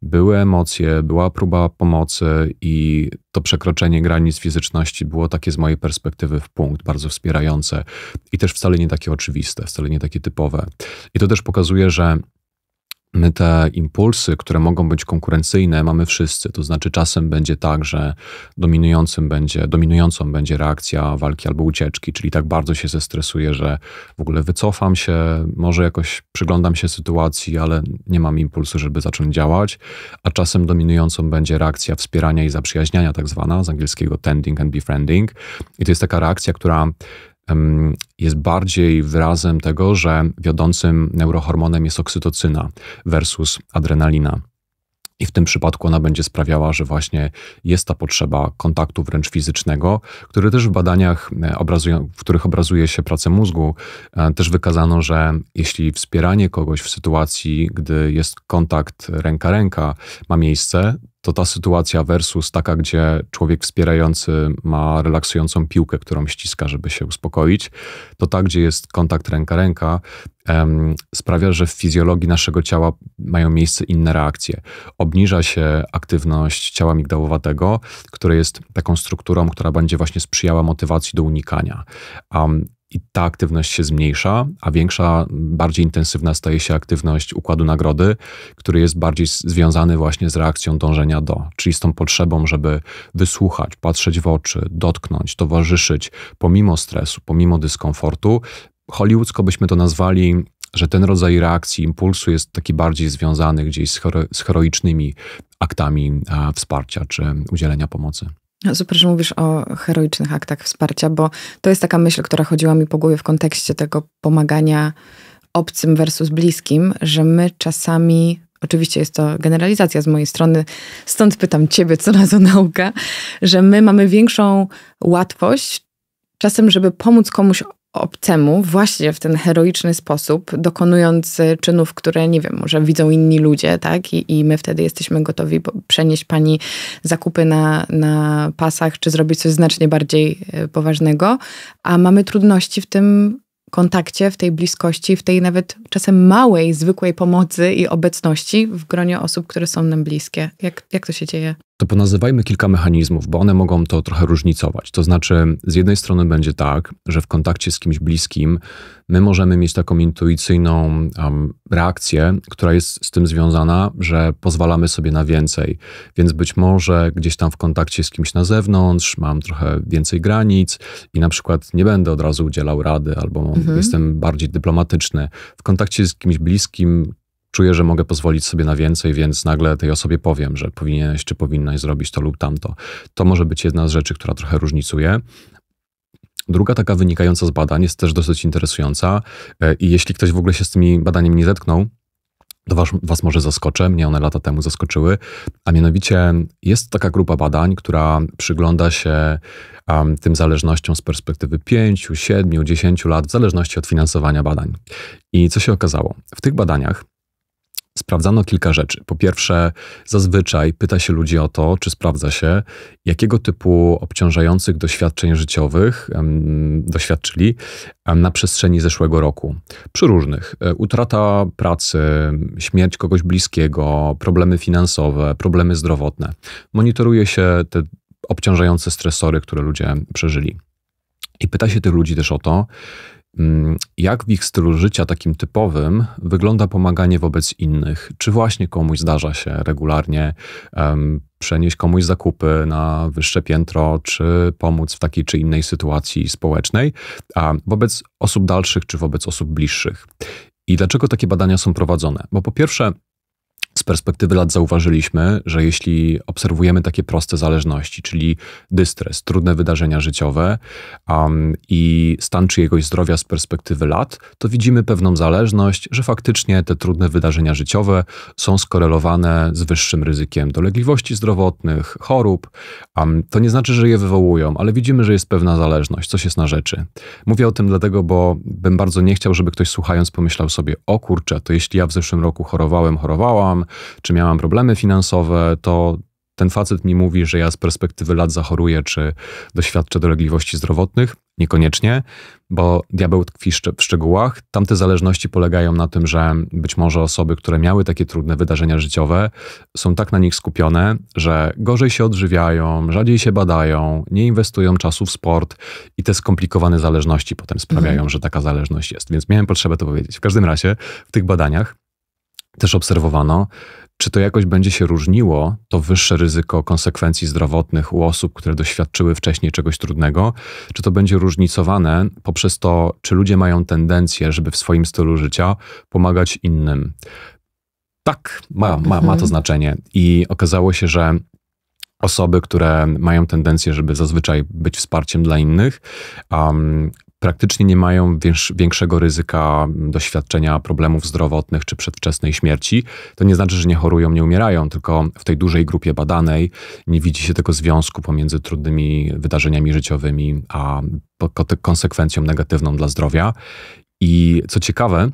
były emocje, była próba pomocy i to przekroczenie granic fizyczności było takie z mojej perspektywy w punkt, bardzo wspierające i też wcale nie takie oczywiste, wcale nie takie typowe. I to też pokazuje, że my te impulsy, które mogą być konkurencyjne, mamy wszyscy. To znaczy, czasem będzie tak, że dominującym będzie, dominującą będzie reakcja walki albo ucieczki, czyli tak bardzo się zestresuję, że w ogóle wycofam się, może jakoś przyglądam się sytuacji, ale nie mam impulsu, żeby zacząć działać. A czasem dominującą będzie reakcja wspierania i zaprzyjaźniania, tak zwana z angielskiego tending and befriending. I to jest taka reakcja, która jest bardziej wyrazem tego, że wiodącym neurohormonem jest oksytocyna versus adrenalina. I w tym przypadku ona będzie sprawiała, że właśnie jest ta potrzeba kontaktu wręcz fizycznego, który też w badaniach, e, w których obrazuje się pracę mózgu, e, też wykazano, że jeśli wspieranie kogoś w sytuacji, gdy jest kontakt ręka-ręka ma miejsce, to ta sytuacja versus taka, gdzie człowiek wspierający ma relaksującą piłkę, którą ściska, żeby się uspokoić, to ta, gdzie jest kontakt ręka-ręka, em, sprawia, że w fizjologii naszego ciała mają miejsce inne reakcje. Obniża się aktywność ciała migdałowatego, które jest taką strukturą, która będzie właśnie sprzyjała motywacji do unikania. Um, i ta aktywność się zmniejsza, a większa, bardziej intensywna staje się aktywność układu nagrody, który jest bardziej związany właśnie z reakcją dążenia do, czyli z tą potrzebą, żeby wysłuchać, patrzeć w oczy, dotknąć, towarzyszyć, pomimo stresu, pomimo dyskomfortu. Hollywoodzko byśmy to nazwali że ten rodzaj reakcji, impulsu jest taki bardziej związany gdzieś z, hero, z heroicznymi aktami a, wsparcia czy udzielenia pomocy. No super, że mówisz o heroicznych aktach wsparcia, bo to jest taka myśl, która chodziła mi po głowie w kontekście tego pomagania obcym versus bliskim, że my czasami, oczywiście jest to generalizacja z mojej strony, stąd pytam ciebie, co na to nauka, że my mamy większą łatwość czasem, żeby pomóc komuś obcemu właśnie w ten heroiczny sposób, dokonując e, czynów, które, nie wiem, może widzą inni ludzie, tak? I, i my wtedy jesteśmy gotowi przenieść pani zakupy na, na pasach, czy zrobić coś znacznie bardziej e, poważnego, a mamy trudności w tym kontakcie, w tej bliskości, w tej nawet czasem małej, zwykłej pomocy i obecności w gronie osób, które są nam bliskie. Jak, jak to się dzieje? to ponazywajmy kilka mechanizmów, bo one mogą to trochę różnicować. To znaczy, z jednej strony będzie tak, że w kontakcie z kimś bliskim my możemy mieć taką intuicyjną um, reakcję, która jest z tym związana, że pozwalamy sobie na więcej. Więc być może gdzieś tam w kontakcie z kimś na zewnątrz mam trochę więcej granic i na przykład nie będę od razu udzielał rady albo mhm. jestem bardziej dyplomatyczny. W kontakcie z kimś bliskim czuję, że mogę pozwolić sobie na więcej, więc nagle tej osobie powiem, że powinieneś czy powinnaś zrobić to lub tamto. To może być jedna z rzeczy, która trochę różnicuje. Druga taka wynikająca z badań jest też dosyć interesująca e, i jeśli ktoś w ogóle się z tymi badaniami nie zetknął, to was, was może zaskoczę, mnie one lata temu zaskoczyły, a mianowicie jest taka grupa badań, która przygląda się um, tym zależnościom z perspektywy 5, 7, 10 lat, w zależności od finansowania badań. I co się okazało? W tych badaniach sprawdzano kilka rzeczy. Po pierwsze, zazwyczaj pyta się ludzi o to, czy sprawdza się, jakiego typu obciążających doświadczeń życiowych um, doświadczyli um, na przestrzeni zeszłego roku. Przy różnych. E, utrata pracy, śmierć kogoś bliskiego, problemy finansowe, problemy zdrowotne. Monitoruje się te obciążające stresory, które ludzie przeżyli. I pyta się tych ludzi też o to, Mm, jak w ich stylu życia takim typowym wygląda pomaganie wobec innych? Czy właśnie komuś zdarza się regularnie um, przenieść komuś zakupy na wyższe piętro, czy pomóc w takiej czy innej sytuacji społecznej, a wobec osób dalszych czy wobec osób bliższych? I dlaczego takie badania są prowadzone? Bo po pierwsze, z perspektywy lat zauważyliśmy, że jeśli obserwujemy takie proste zależności, czyli dystres, trudne wydarzenia życiowe um, i stan czyjegoś zdrowia z perspektywy lat, to widzimy pewną zależność, że faktycznie te trudne wydarzenia życiowe są skorelowane z wyższym ryzykiem dolegliwości zdrowotnych, chorób. Um, to nie znaczy, że je wywołują, ale widzimy, że jest pewna zależność, coś jest na rzeczy. Mówię o tym dlatego, bo bym bardzo nie chciał, żeby ktoś słuchając pomyślał sobie, o kurczę, to jeśli ja w zeszłym roku chorowałem, chorowałam, czy miałam problemy finansowe, to ten facet mi mówi, że ja z perspektywy lat zachoruję, czy doświadczę dolegliwości zdrowotnych. Niekoniecznie, bo diabeł tkwi w szczegółach. Tamte zależności polegają na tym, że być może osoby, które miały takie trudne wydarzenia życiowe, są tak na nich skupione, że gorzej się odżywiają, rzadziej się badają, nie inwestują czasu w sport i te skomplikowane zależności potem sprawiają, mhm. że taka zależność jest. Więc miałem potrzebę to powiedzieć. W każdym razie w tych badaniach też obserwowano. Czy to jakoś będzie się różniło, to wyższe ryzyko konsekwencji zdrowotnych u osób, które doświadczyły wcześniej czegoś trudnego? Czy to będzie różnicowane poprzez to, czy ludzie mają tendencję, żeby w swoim stylu życia pomagać innym? Tak, ma, ma, ma to mhm. znaczenie. I okazało się, że osoby, które mają tendencję, żeby zazwyczaj być wsparciem dla innych, um, praktycznie nie mają większego ryzyka doświadczenia problemów zdrowotnych czy przedwczesnej śmierci. To nie znaczy, że nie chorują, nie umierają, tylko w tej dużej grupie badanej nie widzi się tego związku pomiędzy trudnymi wydarzeniami życiowymi a konsekwencją negatywną dla zdrowia. I co ciekawe,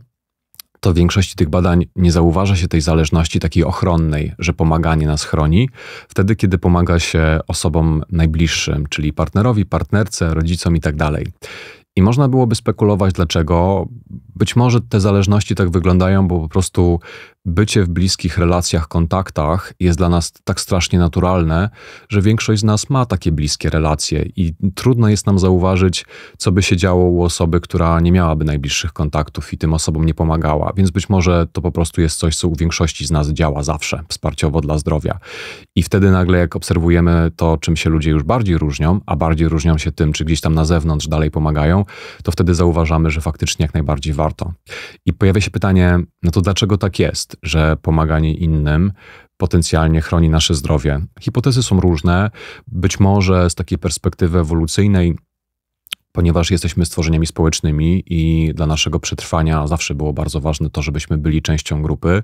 to w większości tych badań nie zauważa się tej zależności takiej ochronnej, że pomaganie nas chroni. Wtedy, kiedy pomaga się osobom najbliższym, czyli partnerowi, partnerce, rodzicom i tak dalej. I można byłoby spekulować, dlaczego. Być może te zależności tak wyglądają, bo po prostu bycie w bliskich relacjach, kontaktach jest dla nas tak strasznie naturalne, że większość z nas ma takie bliskie relacje i trudno jest nam zauważyć, co by się działo u osoby, która nie miałaby najbliższych kontaktów i tym osobom nie pomagała. Więc być może to po prostu jest coś, co u większości z nas działa zawsze wsparciowo dla zdrowia. I wtedy nagle, jak obserwujemy to, czym się ludzie już bardziej różnią, a bardziej różnią się tym, czy gdzieś tam na zewnątrz dalej pomagają, to wtedy zauważamy, że faktycznie jak najbardziej warto. I pojawia się pytanie, no to dlaczego tak jest? że pomaganie innym potencjalnie chroni nasze zdrowie. Hipotezy są różne. Być może z takiej perspektywy ewolucyjnej ponieważ jesteśmy stworzeniami społecznymi i dla naszego przetrwania zawsze było bardzo ważne to, żebyśmy byli częścią grupy,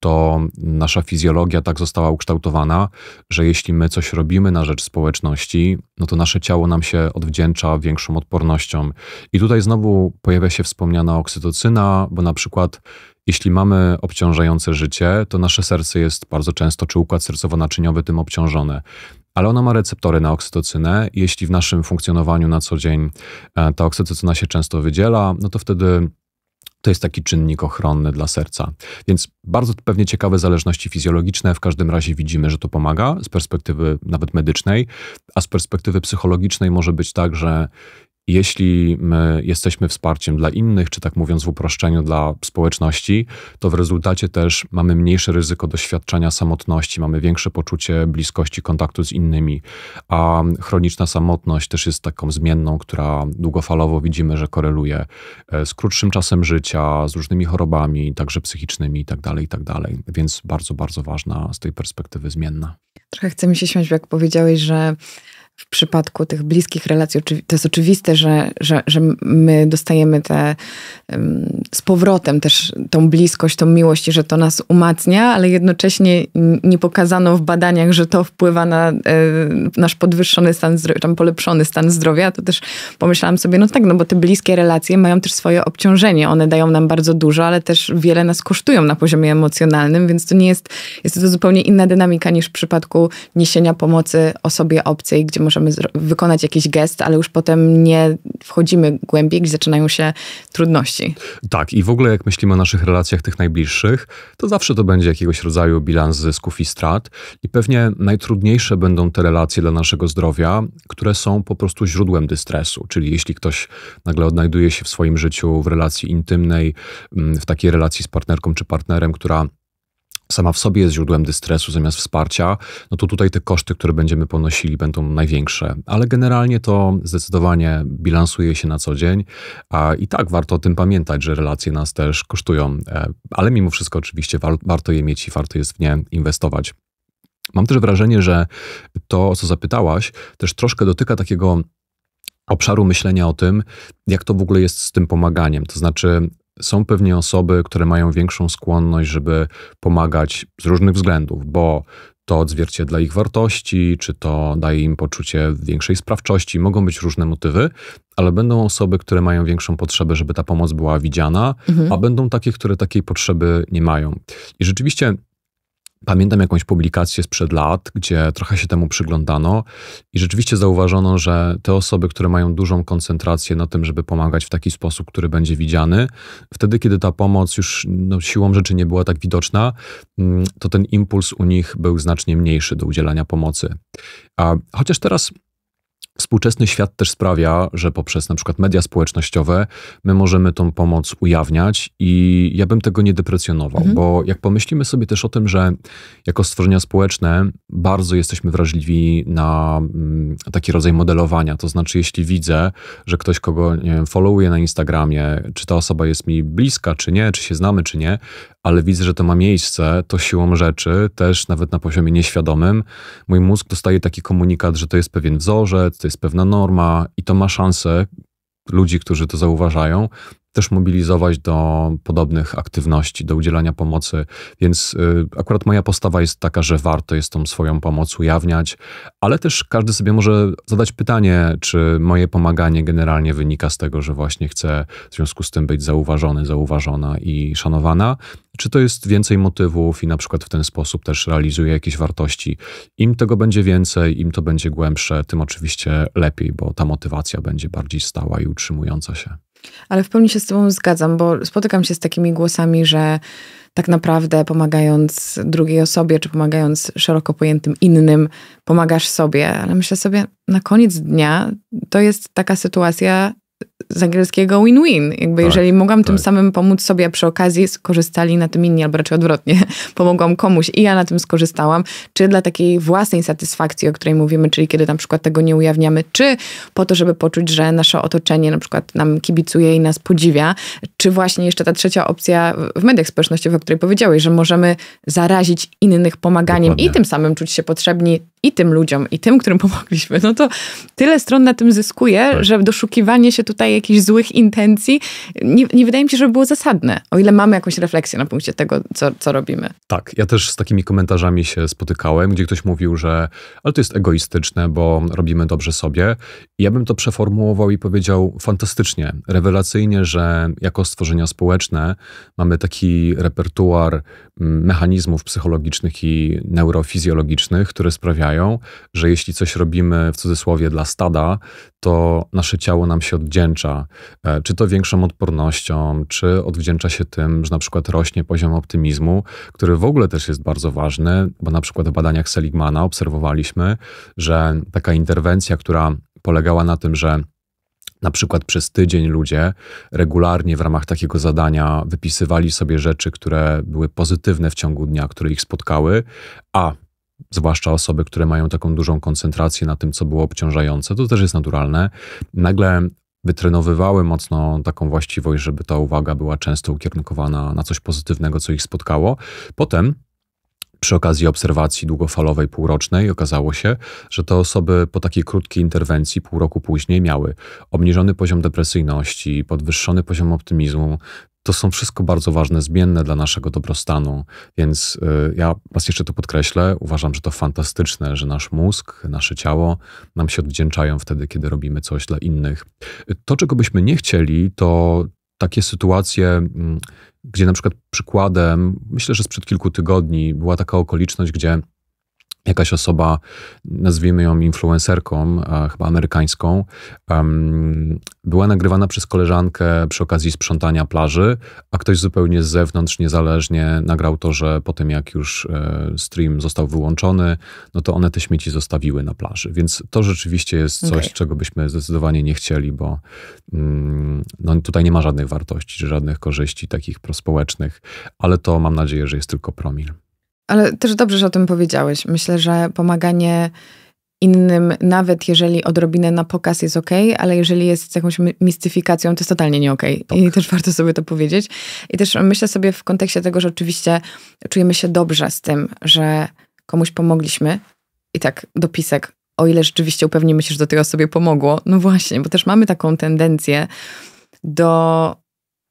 to nasza fizjologia tak została ukształtowana, że jeśli my coś robimy na rzecz społeczności, no to nasze ciało nam się odwdzięcza większą odpornością. I tutaj znowu pojawia się wspomniana oksytocyna, bo na przykład jeśli mamy obciążające życie, to nasze serce jest bardzo często, czy układ sercowo-naczyniowy tym obciążone ale ona ma receptory na oksytocynę. Jeśli w naszym funkcjonowaniu na co dzień e, ta oksytocyna się często wydziela, no to wtedy to jest taki czynnik ochronny dla serca. Więc bardzo pewnie ciekawe zależności fizjologiczne. W każdym razie widzimy, że to pomaga z perspektywy nawet medycznej, a z perspektywy psychologicznej może być tak, że jeśli my jesteśmy wsparciem dla innych, czy tak mówiąc w uproszczeniu dla społeczności, to w rezultacie też mamy mniejsze ryzyko doświadczenia samotności, mamy większe poczucie bliskości, kontaktu z innymi, a chroniczna samotność też jest taką zmienną, która długofalowo widzimy, że koreluje e, z krótszym czasem życia, z różnymi chorobami, także psychicznymi itd., tak itd., tak więc bardzo, bardzo ważna z tej perspektywy zmienna. Trochę chce mi się śmiać, jak powiedziałeś, że w przypadku tych bliskich relacji to jest oczywiste, że, że, że my dostajemy te, z powrotem też tą bliskość, tą miłość i że to nas umacnia, ale jednocześnie nie pokazano w badaniach, że to wpływa na e, nasz podwyższony stan zdrowia, tam polepszony stan zdrowia. To też pomyślałam sobie, no tak, no bo te bliskie relacje mają też swoje obciążenie. One dają nam bardzo dużo, ale też wiele nas kosztują na poziomie emocjonalnym, więc to nie jest, jest to zupełnie inna dynamika niż w przypadku niesienia pomocy osobie obcej, gdzie możemy wykonać jakiś gest, ale już potem nie wchodzimy głębiej, gdzie zaczynają się trudności. Tak, i w ogóle jak myślimy o naszych relacjach tych najbliższych, to zawsze to będzie jakiegoś rodzaju bilans zysków i strat. I pewnie najtrudniejsze będą te relacje dla naszego zdrowia, które są po prostu źródłem dystresu. Czyli jeśli ktoś nagle odnajduje się w swoim życiu w relacji intymnej, mm, w takiej relacji z partnerką czy partnerem, która sama w sobie jest źródłem dystresu zamiast wsparcia, no to tutaj te koszty, które będziemy ponosili, będą największe. Ale generalnie to zdecydowanie bilansuje się na co dzień. A I tak warto o tym pamiętać, że relacje nas też kosztują, e, ale mimo wszystko oczywiście warto je mieć i warto jest w nie inwestować. Mam też wrażenie, że to, o co zapytałaś, też troszkę dotyka takiego obszaru myślenia o tym, jak to w ogóle jest z tym pomaganiem. To znaczy, są pewnie osoby, które mają większą skłonność, żeby pomagać z różnych względów, bo to odzwierciedla ich wartości, czy to daje im poczucie większej sprawczości. Mogą być różne motywy, ale będą osoby, które mają większą potrzebę, żeby ta pomoc była widziana, mhm. a będą takie, które takiej potrzeby nie mają. I rzeczywiście Pamiętam jakąś publikację sprzed lat, gdzie trochę się temu przyglądano i rzeczywiście zauważono, że te osoby, które mają dużą koncentrację na tym, żeby pomagać w taki sposób, który będzie widziany, wtedy, kiedy ta pomoc już no, siłą rzeczy nie była tak widoczna, mm, to ten impuls u nich był znacznie mniejszy do udzielania pomocy. A, chociaż teraz Współczesny świat też sprawia, że poprzez na przykład media społecznościowe my możemy tą pomoc ujawniać i ja bym tego nie deprecjonował, mhm. bo jak pomyślimy sobie też o tym, że jako stworzenia społeczne bardzo jesteśmy wrażliwi na mm, taki rodzaj modelowania, to znaczy jeśli widzę, że ktoś kogo nie wiem, followuje na Instagramie, czy ta osoba jest mi bliska, czy nie, czy się znamy, czy nie, ale widzę, że to ma miejsce, to siłą rzeczy, też nawet na poziomie nieświadomym, mój mózg dostaje taki komunikat, że to jest pewien wzorzec, to jest pewna norma i to ma szansę ludzi, którzy to zauważają, też mobilizować do podobnych aktywności, do udzielania pomocy. Więc y, akurat moja postawa jest taka, że warto jest tą swoją pomoc ujawniać, ale też każdy sobie może zadać pytanie, czy moje pomaganie generalnie wynika z tego, że właśnie chcę w związku z tym być zauważony, zauważona i szanowana, czy to jest więcej motywów i na przykład w ten sposób też realizuję jakieś wartości. Im tego będzie więcej, im to będzie głębsze, tym oczywiście lepiej, bo ta motywacja będzie bardziej stała i utrzymująca się. Ale w pełni się z Tobą zgadzam, bo spotykam się z takimi głosami, że tak naprawdę pomagając drugiej osobie, czy pomagając szeroko pojętym innym, pomagasz sobie. Ale myślę sobie, na koniec dnia to jest taka sytuacja, z angielskiego win-win. Jakby tak, jeżeli mogłam tak. tym samym pomóc sobie, a przy okazji skorzystali na tym inni, albo raczej odwrotnie, *laughs* pomogłam komuś i ja na tym skorzystałam, czy dla takiej własnej satysfakcji, o której mówimy, czyli kiedy na przykład tego nie ujawniamy, czy po to, żeby poczuć, że nasze otoczenie na przykład nam kibicuje i nas podziwia, czy właśnie jeszcze ta trzecia opcja w mediach społecznościowych, o której powiedziałeś, że możemy zarazić innych pomaganiem Dokładnie. i tym samym czuć się potrzebni i tym ludziom, i tym, którym pomogliśmy, no to tyle stron na tym zyskuje, tak. że doszukiwanie się tutaj jakichś złych intencji nie, nie wydaje mi się, żeby było zasadne, o ile mamy jakąś refleksję na punkcie tego, co, co robimy. Tak, ja też z takimi komentarzami się spotykałem, gdzie ktoś mówił, że ale to jest egoistyczne, bo robimy dobrze sobie. I ja bym to przeformułował i powiedział fantastycznie, rewelacyjnie, że jako stworzenia społeczne mamy taki repertuar mm, mechanizmów psychologicznych i neurofizjologicznych, które sprawiają, że jeśli coś robimy w cudzysłowie dla stada, to nasze ciało nam się odwdzięcza, e, czy to większą odpornością, czy odwdzięcza się tym, że na przykład rośnie poziom optymizmu, który w ogóle też jest bardzo ważny, bo na przykład w badaniach Seligmana obserwowaliśmy, że taka interwencja, która polegała na tym, że na przykład przez tydzień ludzie regularnie w ramach takiego zadania wypisywali sobie rzeczy, które były pozytywne w ciągu dnia, które ich spotkały, a zwłaszcza osoby, które mają taką dużą koncentrację na tym, co było obciążające, to też jest naturalne. Nagle wytrenowywały mocno taką właściwość, żeby ta uwaga była często ukierunkowana na coś pozytywnego, co ich spotkało. Potem przy okazji obserwacji długofalowej półrocznej okazało się, że te osoby po takiej krótkiej interwencji pół roku później miały obniżony poziom depresyjności, podwyższony poziom optymizmu, to są wszystko bardzo ważne, zmienne dla naszego dobrostanu. Więc y, ja raz jeszcze to podkreślę, uważam, że to fantastyczne, że nasz mózg, nasze ciało nam się odwdzięczają wtedy, kiedy robimy coś dla innych. To, czego byśmy nie chcieli, to takie sytuacje, mm, gdzie na przykład przykładem, myślę, że sprzed kilku tygodni była taka okoliczność, gdzie jakaś osoba, nazwijmy ją influencerką, chyba amerykańską, była nagrywana przez koleżankę przy okazji sprzątania plaży, a ktoś zupełnie z zewnątrz, niezależnie nagrał to, że po tym jak już e, stream został wyłączony, no to one te śmieci zostawiły na plaży. Więc to rzeczywiście jest coś, okay. czego byśmy zdecydowanie nie chcieli, bo mm, no, tutaj nie ma żadnych wartości, żadnych korzyści takich prospołecznych, ale to mam nadzieję, że jest tylko promil. Ale też dobrze, że o tym powiedziałeś. Myślę, że pomaganie innym, nawet jeżeli odrobinę na pokaz jest ok, ale jeżeli jest z jakąś mistyfikacją, to jest totalnie nie okej. Okay. Tak. I też *laughs* warto sobie to powiedzieć. I też myślę sobie w kontekście tego, że oczywiście czujemy się dobrze z tym, że komuś pomogliśmy. I tak, dopisek, o ile rzeczywiście upewnimy się, że do tej osobie pomogło. No właśnie, bo też mamy taką tendencję do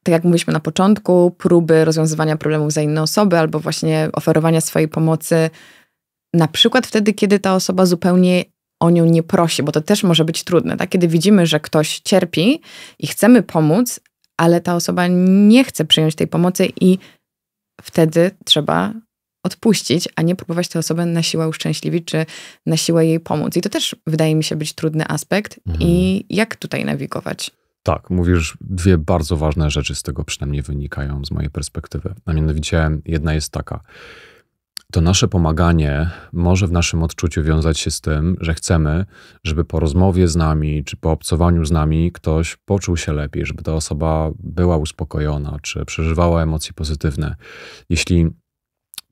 tak jak mówiliśmy na początku, próby rozwiązywania problemów za inne osoby albo właśnie oferowania swojej pomocy, na przykład wtedy, kiedy ta osoba zupełnie o nią nie prosi, bo to też może być trudne, tak? Kiedy widzimy, że ktoś cierpi i chcemy pomóc, ale ta osoba nie chce przyjąć tej pomocy i wtedy trzeba odpuścić, a nie próbować tę osobę na siłę uszczęśliwić, czy na siłę jej pomóc. I to też wydaje mi się być trudny aspekt. Mhm. I jak tutaj nawigować? Tak, mówisz dwie bardzo ważne rzeczy z tego przynajmniej wynikają z mojej perspektywy. A mianowicie jedna jest taka. To nasze pomaganie może w naszym odczuciu wiązać się z tym, że chcemy, żeby po rozmowie z nami czy po obcowaniu z nami ktoś poczuł się lepiej, żeby ta osoba była uspokojona czy przeżywała emocje pozytywne. Jeśli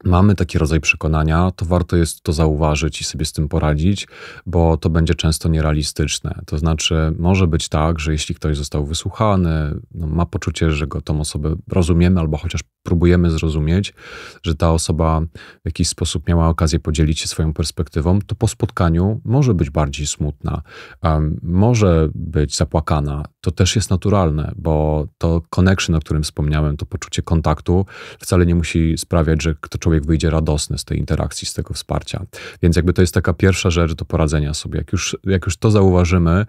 mamy taki rodzaj przekonania, to warto jest to zauważyć i sobie z tym poradzić, bo to będzie często nierealistyczne. To znaczy, może być tak, że jeśli ktoś został wysłuchany, no, ma poczucie, że go tą osobę rozumiemy albo chociaż próbujemy zrozumieć, że ta osoba w jakiś sposób miała okazję podzielić się swoją perspektywą, to po spotkaniu może być bardziej smutna, um, może być zapłakana. To też jest naturalne, bo to connection, o którym wspomniałem, to poczucie kontaktu wcale nie musi sprawiać, że kto człowiek człowiek wyjdzie radosny z tej interakcji, z tego wsparcia. Więc jakby to jest taka pierwsza rzecz do poradzenia sobie. Jak już, jak już to zauważymy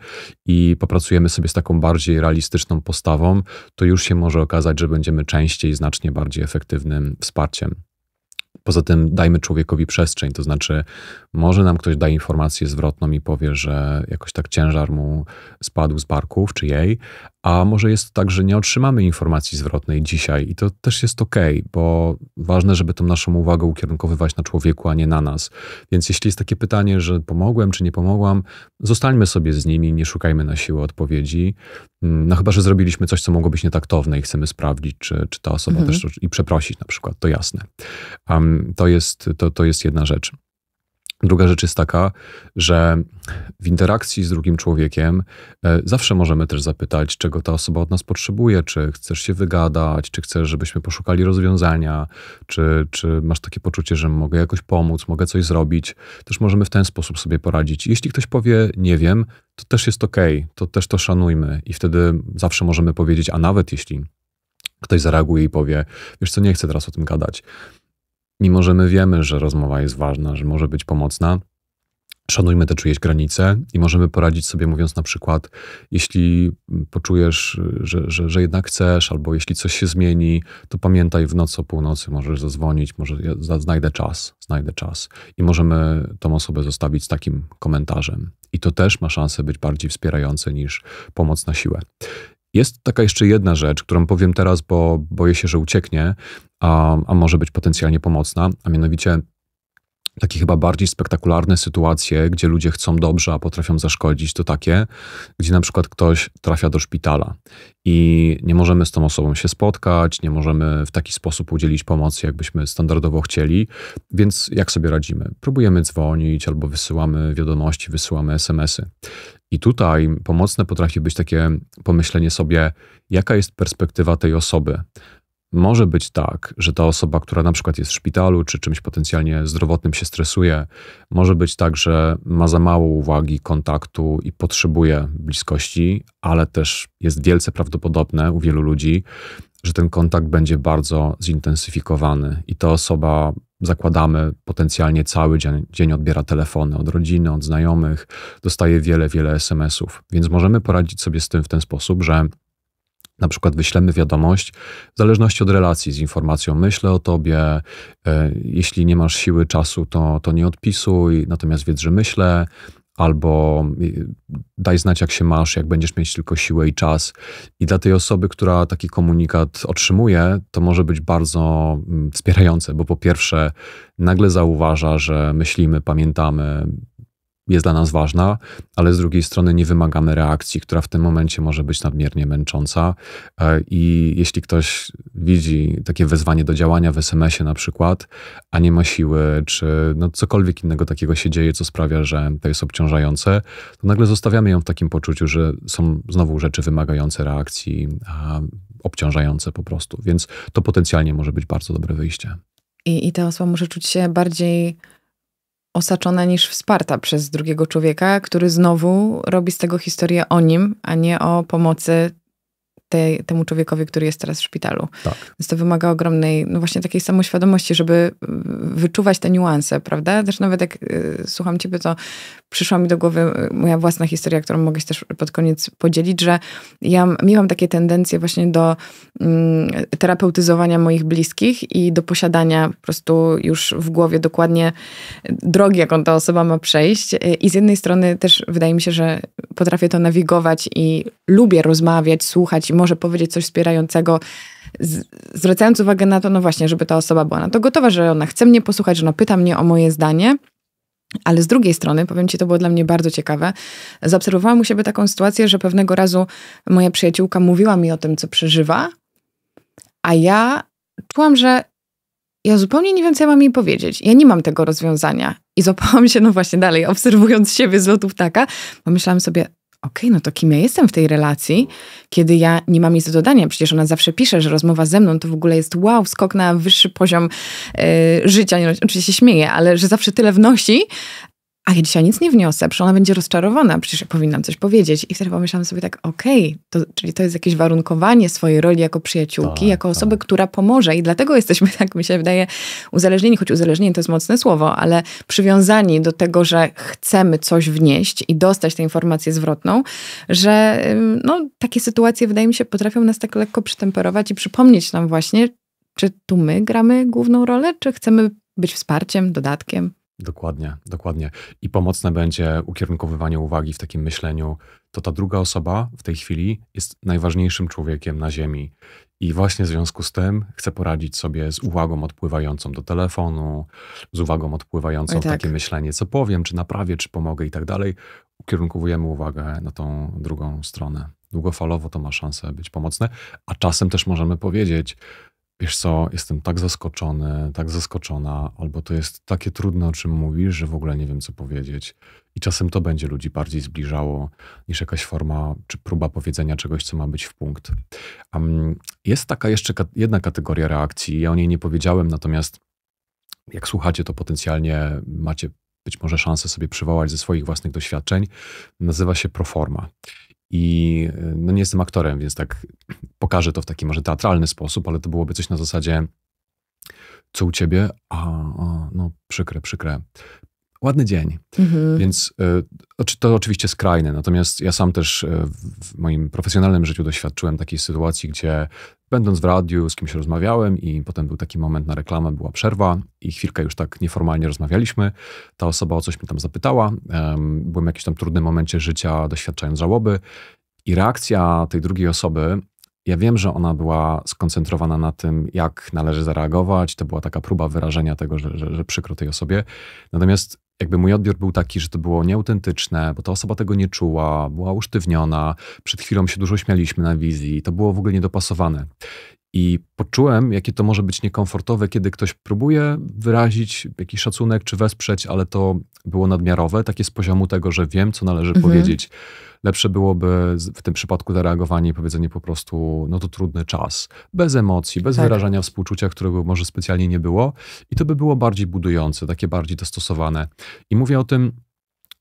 i popracujemy sobie z taką bardziej realistyczną postawą, to już się może okazać, że będziemy częściej znacznie bardziej efektywnym wsparciem. Poza tym dajmy człowiekowi przestrzeń, to znaczy może nam ktoś da informację zwrotną i powie, że jakoś tak ciężar mu spadł z barków czy jej, a może jest tak, że nie otrzymamy informacji zwrotnej dzisiaj i to też jest ok, bo ważne, żeby tą naszą uwagę ukierunkowywać na człowieku, a nie na nas. Więc jeśli jest takie pytanie, że pomogłem czy nie pomogłam, zostańmy sobie z nimi, nie szukajmy na siłę odpowiedzi. Mm, no chyba, że zrobiliśmy coś, co mogło być nietaktowne i chcemy sprawdzić, czy, czy ta osoba mhm. też i przeprosić na przykład, to jasne. Um, to, jest, to, to jest jedna rzecz. Druga rzecz jest taka, że w interakcji z drugim człowiekiem e, zawsze możemy też zapytać, czego ta osoba od nas potrzebuje, czy chcesz się wygadać, czy chcesz, żebyśmy poszukali rozwiązania, czy, czy masz takie poczucie, że mogę jakoś pomóc, mogę coś zrobić. Też możemy w ten sposób sobie poradzić. Jeśli ktoś powie, nie wiem, to też jest ok, to też to szanujmy i wtedy zawsze możemy powiedzieć, a nawet jeśli ktoś zareaguje i powie, wiesz co, nie chcę teraz o tym gadać, mimo że my wiemy, że rozmowa jest ważna, że może być pomocna, szanujmy te czyjeś granice i możemy poradzić sobie, mówiąc na przykład, jeśli poczujesz, że, że, że, jednak chcesz, albo jeśli coś się zmieni, to pamiętaj w noc o północy, możesz zadzwonić, może ja znajdę czas, znajdę czas. I możemy tą osobę zostawić z takim komentarzem. I to też ma szansę być bardziej wspierające niż pomoc na siłę. Jest taka jeszcze jedna rzecz, którą powiem teraz, bo boję się, że ucieknie, a, a może być potencjalnie pomocna, a mianowicie takie chyba bardziej spektakularne sytuacje, gdzie ludzie chcą dobrze, a potrafią zaszkodzić, to takie, gdzie na przykład ktoś trafia do szpitala i nie możemy z tą osobą się spotkać, nie możemy w taki sposób udzielić pomocy, jakbyśmy standardowo chcieli, więc jak sobie radzimy? Próbujemy dzwonić albo wysyłamy wiadomości, wysyłamy SMS-y. I tutaj pomocne potrafi być takie pomyślenie sobie, jaka jest perspektywa tej osoby. Może być tak, że ta osoba, która na przykład jest w szpitalu czy czymś potencjalnie zdrowotnym się stresuje, może być tak, że ma za mało uwagi, kontaktu i potrzebuje bliskości, ale też jest wielce prawdopodobne u wielu ludzi, że ten kontakt będzie bardzo zintensyfikowany i ta osoba zakładamy potencjalnie cały dzień, dzień odbiera telefony od rodziny, od znajomych, dostaje wiele, wiele SMS-ów. Więc możemy poradzić sobie z tym w ten sposób, że na przykład wyślemy wiadomość w zależności od relacji z informacją myślę o tobie, e, jeśli nie masz siły czasu, to, to nie odpisuj, natomiast wiedz, że myślę, albo y, daj znać, jak się masz, jak będziesz mieć tylko siłę i czas. I dla tej osoby, która taki komunikat otrzymuje, to może być bardzo mm, wspierające, bo po pierwsze, nagle zauważa, że myślimy, pamiętamy, jest dla nas ważna, ale z drugiej strony nie wymagamy reakcji, która w tym momencie może być nadmiernie męcząca. E, I jeśli ktoś widzi takie wezwanie do działania w SMS-ie na przykład, a nie ma siły, czy no cokolwiek innego takiego się dzieje, co sprawia, że to jest obciążające, to nagle zostawiamy ją w takim poczuciu, że są znowu rzeczy wymagające reakcji, a obciążające po prostu. Więc to potencjalnie może być bardzo dobre wyjście. I, i ta osoba może czuć się bardziej osaczona niż wsparta przez drugiego człowieka, który znowu robi z tego historię o nim, a nie o pomocy te, temu człowiekowi, który jest teraz w szpitalu. Tak. Więc to wymaga ogromnej, no właśnie takiej samoświadomości, żeby y, wyczuwać te niuanse, prawda? Też nawet jak y, słucham ciebie, to przyszła mi do głowy y, moja własna historia, którą mogę się też pod koniec podzielić, że ja miałam takie tendencje właśnie do y, terapeutyzowania moich bliskich i do posiadania po prostu już w głowie dokładnie drogi, jaką ta osoba ma przejść. Y, I z jednej strony też wydaje mi się, że potrafię to nawigować i lubię rozmawiać, słuchać i może powiedzieć coś wspierającego, zwracając uwagę na to, no właśnie, żeby ta osoba była na to gotowa, że ona chce mnie posłuchać, że ona pyta mnie o moje zdanie. Ale z drugiej strony, powiem Ci, to było dla mnie bardzo ciekawe. Zaobserwowałam u siebie taką sytuację, że pewnego razu moja przyjaciółka mówiła mi o tym, co przeżywa, a ja czułam, że ja zupełnie nie wiem, co ja mam jej powiedzieć. Ja nie mam tego rozwiązania. I złapałam się, no właśnie dalej, obserwując siebie z lotów taka, pomyślałam sobie, okej, okay, no to kim ja jestem w tej relacji, kiedy ja nie mam nic do dodania. Przecież ona zawsze pisze, że rozmowa ze mną to w ogóle jest wow, skok na wyższy poziom y, życia. No, oczywiście się śmieje, ale że zawsze tyle wnosi, a ja dzisiaj nic nie wniosę, przecież ona będzie rozczarowana, przecież ja powinnam coś powiedzieć. I wtedy pomyślałam sobie tak, okej, okay, to, czyli to jest jakieś warunkowanie swojej roli jako przyjaciółki, tak, jako tak. osoby, tak. która pomoże. I dlatego jesteśmy, *laughs* tak mi się wydaje, uzależnieni, choć uzależnienie to jest mocne słowo, ale przywiązani do tego, że chcemy coś wnieść i dostać tę informację zwrotną, że no, takie sytuacje, wydaje mi się, potrafią nas tak lekko przytemperować i przypomnieć nam właśnie, czy tu my gramy główną rolę, czy chcemy być wsparciem, dodatkiem. Dokładnie, dokładnie. I pomocne będzie ukierunkowywanie uwagi w takim myśleniu, to ta druga osoba w tej chwili jest najważniejszym człowiekiem na Ziemi. I właśnie w związku z tym chcę poradzić sobie z uwagą odpływającą do telefonu, z uwagą odpływającą tak. w takie tak. myślenie, co powiem, czy naprawię, czy pomogę i tak dalej. Ukierunkowujemy uwagę na tą drugą stronę. Długofalowo to ma szansę być pomocne, a czasem też możemy powiedzieć, wiesz co, jestem tak zaskoczony, tak zaskoczona, albo to jest takie trudne, o czym mówisz, że w ogóle nie wiem, co powiedzieć. I czasem to będzie ludzi bardziej zbliżało niż jakaś forma czy próba powiedzenia czegoś, co ma być w punkt. Um, jest taka jeszcze jedna kategoria reakcji, ja o niej nie powiedziałem, natomiast jak słuchacie, to potencjalnie macie być może szansę sobie przywołać ze swoich własnych doświadczeń. Nazywa się proforma. I y, no nie jestem aktorem, więc tak pokażę to w taki może teatralny sposób, ale to byłoby coś na zasadzie co u ciebie? A, a no przykre, przykre ładny dzień. Mhm. Więc y, to oczywiście skrajne, natomiast ja sam też e, w moim profesjonalnym życiu doświadczyłem takiej sytuacji, gdzie będąc w radiu z kimś rozmawiałem i potem był taki moment na reklamę, była przerwa i chwilkę już tak nieformalnie rozmawialiśmy. Ta osoba o coś mnie tam zapytała, byłem w jakimś tam trudnym momencie życia, doświadczając żałoby i reakcja tej drugiej osoby ja wiem, że ona była skoncentrowana na tym, jak należy zareagować. To była taka próba wyrażenia tego, że, że, że, przykro tej osobie. Natomiast jakby mój odbiór był taki, że to było nieautentyczne, bo ta osoba tego nie czuła, była usztywniona, przed chwilą się dużo śmialiśmy na wizji, to było w ogóle niedopasowane. I poczułem, jakie to może być niekomfortowe, kiedy ktoś próbuje wyrazić jakiś szacunek czy wesprzeć, ale to było nadmiarowe, takie z poziomu tego, że wiem, co należy mhm. powiedzieć. Lepsze byłoby w tym przypadku zareagowanie i powiedzenie po prostu, no to trudny czas, bez emocji, bez tak. wyrażania współczucia, którego może specjalnie nie było. I to by było bardziej budujące, takie bardziej dostosowane. I mówię o tym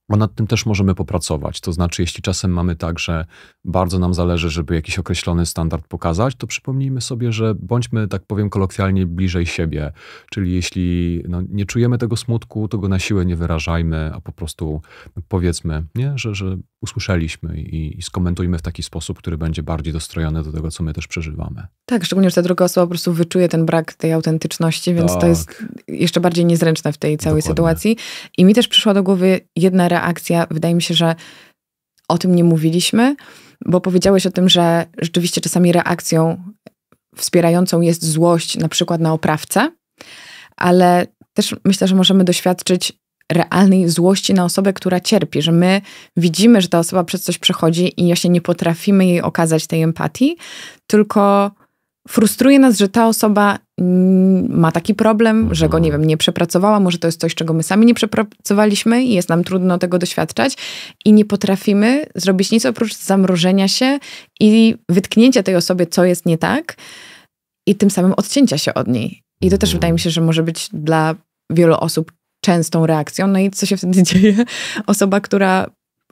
bo nad tym też możemy popracować. To znaczy, jeśli czasem mamy tak, że bardzo nam zależy, żeby jakiś określony standard pokazać, to przypomnijmy sobie, że bądźmy, tak powiem kolokwialnie, bliżej siebie. Czyli jeśli no, nie czujemy tego smutku, to go na siłę nie wyrażajmy, a po prostu powiedzmy, nie? Że, że usłyszeliśmy i, i skomentujmy w taki sposób, który będzie bardziej dostrojony do tego, co my też przeżywamy. Tak, szczególnie, że ta druga osoba po prostu wyczuje ten brak tej autentyczności, więc tak. to jest jeszcze bardziej niezręczne w tej całej Dokładnie. sytuacji. I mi też przyszła do głowy jedna reakcja, wydaje mi się, że o tym nie mówiliśmy, bo powiedziałeś o tym, że rzeczywiście czasami reakcją wspierającą jest złość, na przykład na oprawcę, ale też myślę, że możemy doświadczyć realnej złości na osobę, która cierpi, że my widzimy, że ta osoba przez coś przechodzi i właśnie nie potrafimy jej okazać tej empatii, tylko frustruje nas, że ta osoba ma taki problem, że go, nie mhm. wiem, nie przepracowała, może to jest coś, czego my sami nie przepracowaliśmy i jest nam trudno tego doświadczać i nie potrafimy zrobić nic oprócz zamrożenia się i wytknięcia tej osobie, co jest nie tak i tym samym odcięcia się od niej. I to też mhm. wydaje mi się, że może być dla wielu osób częstą reakcją. No i co się wtedy *laughs* dzieje? Osoba, która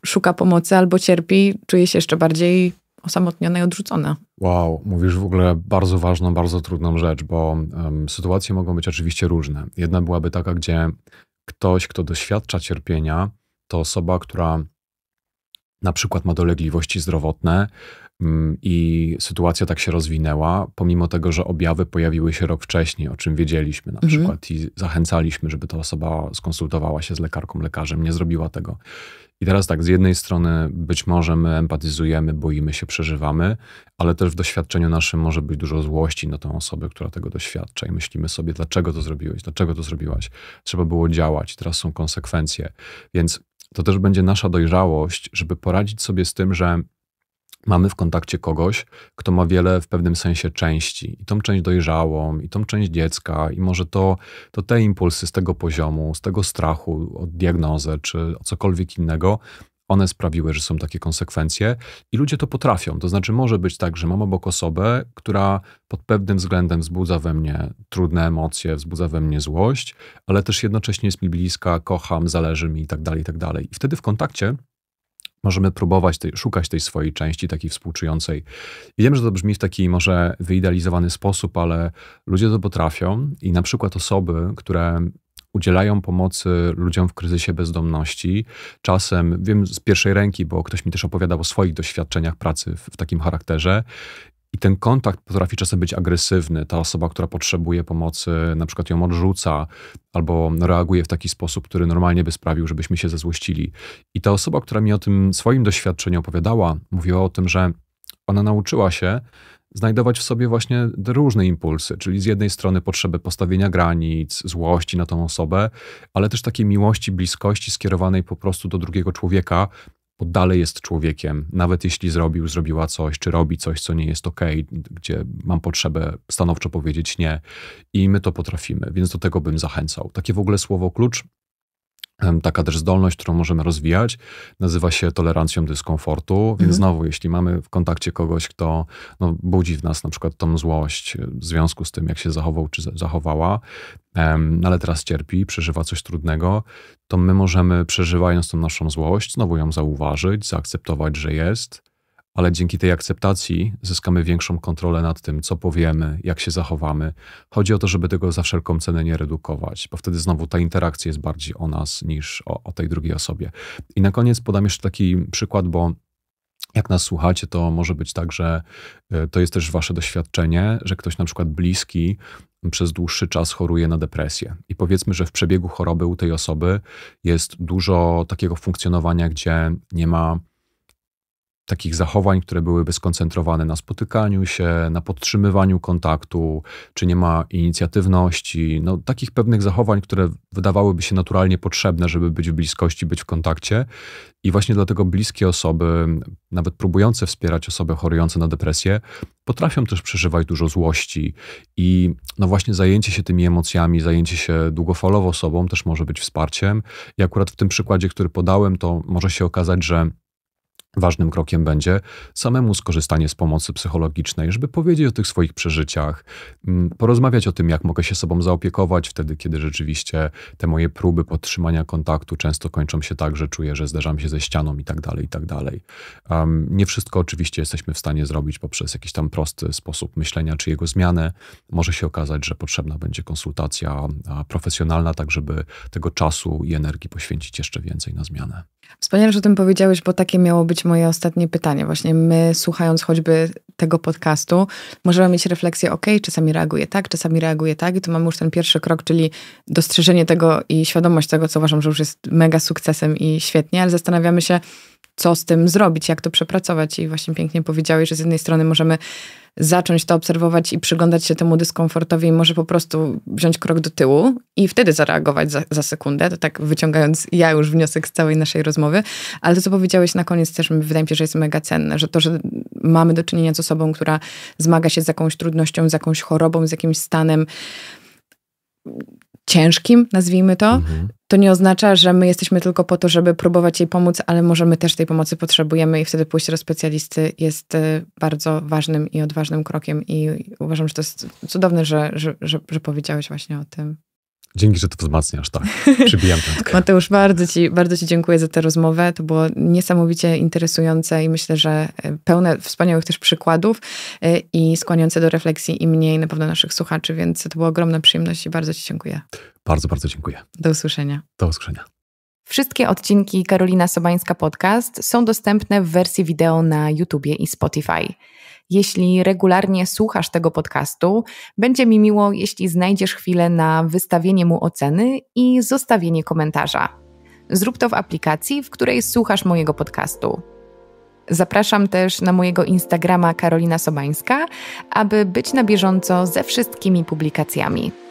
szuka pomocy albo cierpi, czuje się jeszcze bardziej osamotniona i odrzucona. Wow, mówisz w ogóle bardzo ważną, bardzo trudną rzecz, bo um, sytuacje mogą być oczywiście różne. Jedna byłaby taka, gdzie ktoś, kto doświadcza cierpienia, to osoba, która na przykład ma dolegliwości zdrowotne um, i sytuacja tak się rozwinęła, pomimo tego, że objawy pojawiły się rok wcześniej, o czym wiedzieliśmy na mhm. przykład i zachęcaliśmy, żeby ta osoba skonsultowała się z lekarką, lekarzem, nie zrobiła tego. I teraz tak, z jednej strony być może my empatyzujemy, boimy się, przeżywamy, ale też w doświadczeniu naszym może być dużo złości na tą osobę, która tego doświadcza i myślimy sobie, dlaczego to zrobiłeś, dlaczego to zrobiłaś. Trzeba było działać, teraz są konsekwencje. Więc to też będzie nasza dojrzałość, żeby poradzić sobie z tym, że mamy w kontakcie kogoś, kto ma wiele w pewnym sensie części. I tą część dojrzałą, i tą część dziecka, i może to, to te impulsy z tego poziomu, z tego strachu o diagnozę czy o cokolwiek innego, one sprawiły, że są takie konsekwencje i ludzie to potrafią. To znaczy, może być tak, że mam obok osobę, która pod pewnym względem wzbudza we mnie trudne emocje, wzbudza we mnie złość, ale też jednocześnie jest mi bliska, kocham, zależy mi i tak dalej, i tak dalej. I wtedy w kontakcie możemy próbować tej, szukać tej swojej części, takiej współczującej. wiem, że to brzmi w taki może wyidealizowany sposób, ale ludzie to potrafią i na przykład osoby, które udzielają pomocy ludziom w kryzysie bezdomności. Czasem wiem z pierwszej ręki, bo ktoś mi też opowiadał o swoich doświadczeniach pracy w, w takim charakterze i ten kontakt potrafi czasem być agresywny. Ta osoba, która potrzebuje pomocy, na przykład ją odrzuca albo reaguje w taki sposób, który normalnie by sprawił, żebyśmy się zezłościli. I ta osoba, która mi o tym swoim doświadczeniu opowiadała, mówiła o tym, że ona nauczyła się znajdować w sobie właśnie różne impulsy, czyli z jednej strony potrzeby postawienia granic, złości na tą osobę, ale też takiej miłości, bliskości skierowanej po prostu do drugiego człowieka, bo dalej jest człowiekiem, nawet jeśli zrobił, zrobiła coś, czy robi coś, co nie jest ok, gdzie mam potrzebę stanowczo powiedzieć nie i my to potrafimy, więc do tego bym zachęcał. Takie w ogóle słowo klucz Taka też zdolność, którą możemy rozwijać, nazywa się tolerancją dyskomfortu. Więc mhm. znowu, jeśli mamy w kontakcie kogoś, kto no, budzi w nas na przykład tą złość w związku z tym, jak się zachował czy zachowała, um, ale teraz cierpi, przeżywa coś trudnego, to my możemy, przeżywając tą naszą złość, znowu ją zauważyć, zaakceptować, że jest, ale dzięki tej akceptacji zyskamy większą kontrolę nad tym, co powiemy, jak się zachowamy. Chodzi o to, żeby tego za wszelką cenę nie redukować, bo wtedy znowu ta interakcja jest bardziej o nas niż o, o tej drugiej osobie. I na koniec podam jeszcze taki przykład, bo jak nas słuchacie, to może być tak, że y, to jest też wasze doświadczenie, że ktoś na przykład bliski przez dłuższy czas choruje na depresję. I powiedzmy, że w przebiegu choroby u tej osoby jest dużo takiego funkcjonowania, gdzie nie ma takich zachowań, które byłyby skoncentrowane na spotykaniu się, na podtrzymywaniu kontaktu, czy nie ma inicjatywności, no, takich pewnych zachowań, które wydawałyby się naturalnie potrzebne, żeby być w bliskości, być w kontakcie. I właśnie dlatego bliskie osoby, nawet próbujące wspierać osoby chorujące na depresję, potrafią też przeżywać dużo złości. I no właśnie zajęcie się tymi emocjami, zajęcie się długofalowo sobą też może być wsparciem. I akurat w tym przykładzie, który podałem, to może się okazać, że Ważnym krokiem będzie samemu skorzystanie z pomocy psychologicznej, żeby powiedzieć o tych swoich przeżyciach, mm, porozmawiać o tym, jak mogę się sobą zaopiekować wtedy, kiedy rzeczywiście te moje próby podtrzymania kontaktu często kończą się tak, że czuję, że zderzam się ze ścianą i tak dalej, i tak dalej. Um, nie wszystko oczywiście jesteśmy w stanie zrobić poprzez jakiś tam prosty sposób myślenia czy jego zmianę. Może się okazać, że potrzebna będzie konsultacja profesjonalna, tak żeby tego czasu i energii poświęcić jeszcze więcej na zmianę. Wspaniale, że o tym powiedziałeś, bo takie miało być moje ostatnie pytanie. Właśnie my, słuchając choćby tego podcastu, możemy mieć refleksję, ok, czasami reaguje tak, czasami reaguje tak, i tu mamy już ten pierwszy krok, czyli dostrzeżenie tego i świadomość tego, co uważam, że już jest mega sukcesem i świetnie, ale zastanawiamy się, co z tym zrobić, jak to przepracować. I właśnie pięknie powiedziałeś, że z jednej strony możemy zacząć to obserwować i przyglądać się temu dyskomfortowi, może po prostu wziąć krok do tyłu i wtedy zareagować za, za sekundę, to tak wyciągając ja już wniosek z całej naszej rozmowy, ale to, co powiedziałeś na koniec też wydaje mi się, że jest mega cenne, że to, że mamy do czynienia z osobą, która zmaga się z jakąś trudnością, z jakąś chorobą, z jakimś stanem, ciężkim, nazwijmy to, mhm. to nie oznacza, że my jesteśmy tylko po to, żeby próbować jej pomóc, ale możemy też tej pomocy potrzebujemy i wtedy pójście do specjalisty jest y, bardzo ważnym i odważnym krokiem i uważam, że to jest cudowne, że, że, że, że powiedziałeś właśnie o tym. Dzięki, że to wzmacniasz, tak. *laughs* Przybijam piątkę. Mateusz, bardzo ci, bardzo ci dziękuję za tę rozmowę. To było niesamowicie interesujące i myślę, że e, pełne wspaniałych też przykładów e, i skłaniające do refleksji i mnie i na pewno naszych słuchaczy, więc to była ogromna przyjemność i bardzo ci dziękuję. Bardzo, bardzo dziękuję. Do usłyszenia. Do usłyszenia. Wszystkie odcinki Karolina Sobańska Podcast są dostępne w wersji wideo na YouTubie i Spotify. Jeśli regularnie słuchasz tego podcastu, będzie mi miło, jeśli znajdziesz chwilę na wystawienie mu oceny i zostawienie komentarza. Zrób to w aplikacji, w której słuchasz mojego podcastu. Zapraszam też na mojego Instagrama Karolina Sobańska, aby być na bieżąco ze wszystkimi publikacjami.